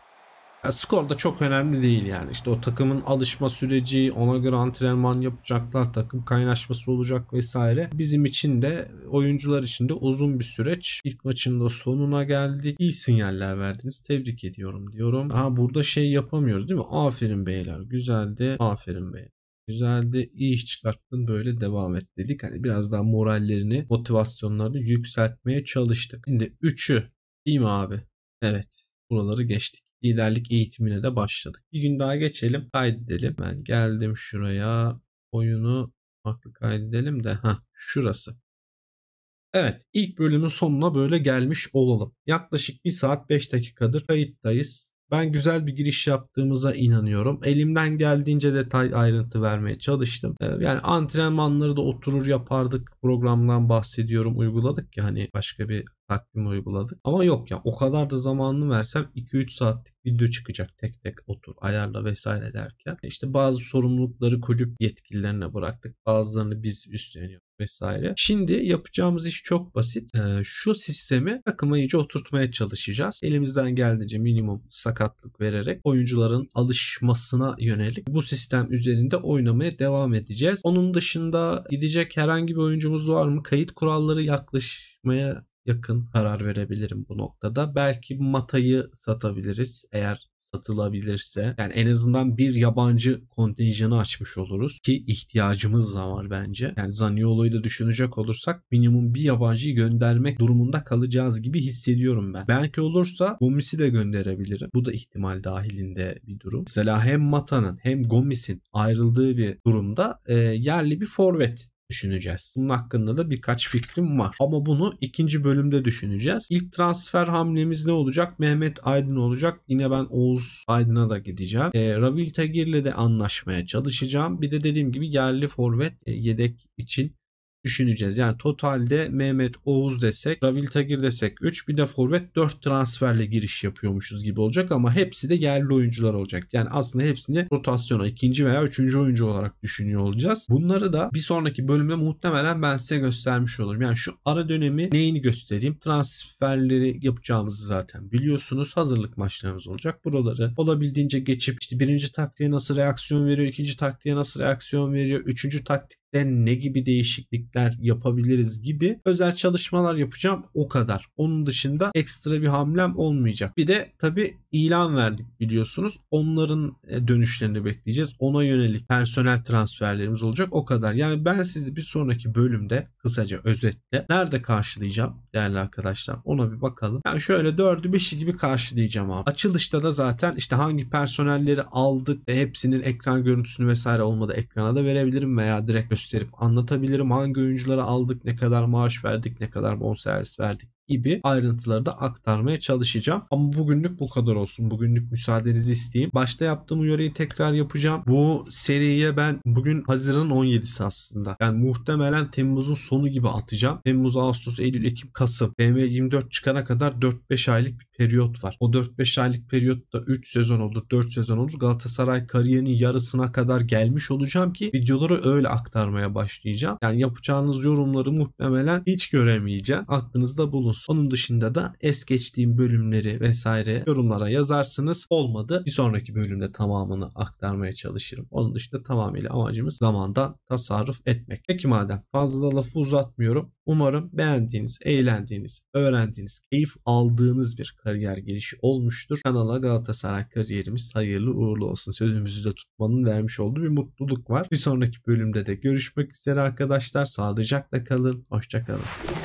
Yani skor da çok önemli değil yani. İşte o takımın alışma süreci, ona göre antrenman yapacaklar, takım kaynaşması olacak vesaire. Bizim için de oyuncular için de uzun bir süreç. İlk maçın da sonuna geldik. İyi sinyaller verdiniz. Tebrik ediyorum diyorum. Ha burada şey yapamıyoruz değil mi? Aferin beyler. Güzeldi. Aferin beyler güzeldi. iyi iş çıkarttın böyle devam et dedik. Hani biraz daha morallerini, motivasyonlarını yükseltmeye çalıştık. Şimdi üçü, değil mi abi? Evet. Buraları geçtik liderlik eğitimine de başladık. Bir gün daha geçelim. Kaydedelim. Ben geldim şuraya. Oyunu farklı kaydedelim de. ha şurası. Evet ilk bölümün sonuna böyle gelmiş olalım. Yaklaşık 1 saat 5 dakikadır kayıttayız. Ben güzel bir giriş yaptığımıza inanıyorum. Elimden geldiğince detay ayrıntı vermeye çalıştım. Ee, yani antrenmanları da oturur yapardık. Programdan bahsediyorum uyguladık ki hani başka bir takvim uyguladık. Ama yok ya o kadar da zamanını versem 2-3 saatlik video çıkacak tek tek otur ayarla vesaire derken. E işte bazı sorumlulukları kulüp yetkililerine bıraktık. Bazılarını biz üstleniyoruz vesaire. Şimdi yapacağımız iş çok basit. Ee, şu sistemi takıma iyice oturtmaya çalışacağız. Elimizden geldiğince minimum sakatlık vererek oyuncuların alışmasına yönelik bu sistem üzerinde oynamaya devam edeceğiz. Onun dışında gidecek herhangi bir oyuncumuz var mı? Kayıt kuralları yaklaşmaya yakın karar verebilirim bu noktada. Belki Mata'yı satabiliriz eğer satılabilirse. Yani en azından bir yabancı kontenjanı açmış oluruz ki ihtiyacımız da var bence. Yani Zaniolo'yu da düşünecek olursak minimum bir yabancıyı göndermek durumunda kalacağız gibi hissediyorum ben. Belki olursa Gomis'i de gönderebilirim. Bu da ihtimal dahilinde bir durum. Mesela hem Mata'nın hem Gomis'in ayrıldığı bir durumda e, yerli bir forvet düşüneceğiz. Bunun hakkında da birkaç fikrim var. Ama bunu ikinci bölümde düşüneceğiz. İlk transfer hamlemiz ne olacak? Mehmet Aydın olacak. Yine ben Oğuz Aydın'a da gideceğim. E, ee, Ravil Tagir'le de anlaşmaya çalışacağım. Bir de dediğim gibi yerli forvet e, yedek için düşüneceğiz. Yani totalde Mehmet Oğuz desek, Ravil Tagir desek 3 bir de forvet 4 transferle giriş yapıyormuşuz gibi olacak ama hepsi de yerli oyuncular olacak. Yani aslında hepsini rotasyona ikinci veya üçüncü oyuncu olarak düşünüyor olacağız. Bunları da bir sonraki bölümde muhtemelen ben size göstermiş olurum. Yani şu ara dönemi neyini göstereyim? Transferleri yapacağımızı zaten biliyorsunuz. Hazırlık maçlarımız olacak. Buraları olabildiğince geçip işte birinci taktiğe nasıl reaksiyon veriyor, ikinci taktiğe nasıl reaksiyon veriyor, üçüncü taktik de ne gibi değişiklikler yapabiliriz gibi özel çalışmalar yapacağım o kadar. Onun dışında ekstra bir hamlem olmayacak. Bir de tabi ilan verdik biliyorsunuz. Onların e, dönüşlerini bekleyeceğiz. Ona yönelik personel transferlerimiz olacak o kadar. Yani ben sizi bir sonraki bölümde kısaca özetle nerede karşılayacağım değerli arkadaşlar ona bir bakalım. Yani şöyle 4'ü 5'i gibi karşılayacağım abi. Açılışta da zaten işte hangi personelleri aldık e, hepsinin ekran görüntüsünü vesaire olmadı ekrana da verebilirim veya direkt gösterip anlatabilirim. Hangi oyunculara aldık, ne kadar maaş verdik, ne kadar bonservis verdik gibi ayrıntıları da aktarmaya çalışacağım. Ama bugünlük bu kadar olsun. Bugünlük müsaadenizi isteyeyim. Başta yaptığım uyarıyı tekrar yapacağım. Bu seriye ben bugün Haziran 17'si aslında. Yani muhtemelen Temmuz'un sonu gibi atacağım. Temmuz, Ağustos, Eylül, Ekim, Kasım. pm 24 çıkana kadar 4-5 aylık bir periyot var. O 4-5 aylık periyotta 3 sezon olur, 4 sezon olur. Galatasaray kariyerinin yarısına kadar gelmiş olacağım ki videoları öyle aktarmaya başlayacağım. Yani yapacağınız yorumları muhtemelen hiç göremeyeceğim. Aklınızda bulunsun olursunuz. Onun dışında da es geçtiğim bölümleri vesaire yorumlara yazarsınız. Olmadı bir sonraki bölümde tamamını aktarmaya çalışırım. Onun dışında tamamıyla amacımız zamandan tasarruf etmek. Peki madem fazla da lafı uzatmıyorum. Umarım beğendiğiniz, eğlendiğiniz, öğrendiğiniz, keyif aldığınız bir kariyer gelişi olmuştur. Kanala Galatasaray kariyerimiz hayırlı uğurlu olsun. Sözümüzü de tutmanın vermiş olduğu bir mutluluk var. Bir sonraki bölümde de görüşmek üzere arkadaşlar. Sağlıcakla kalın. Hoşçakalın.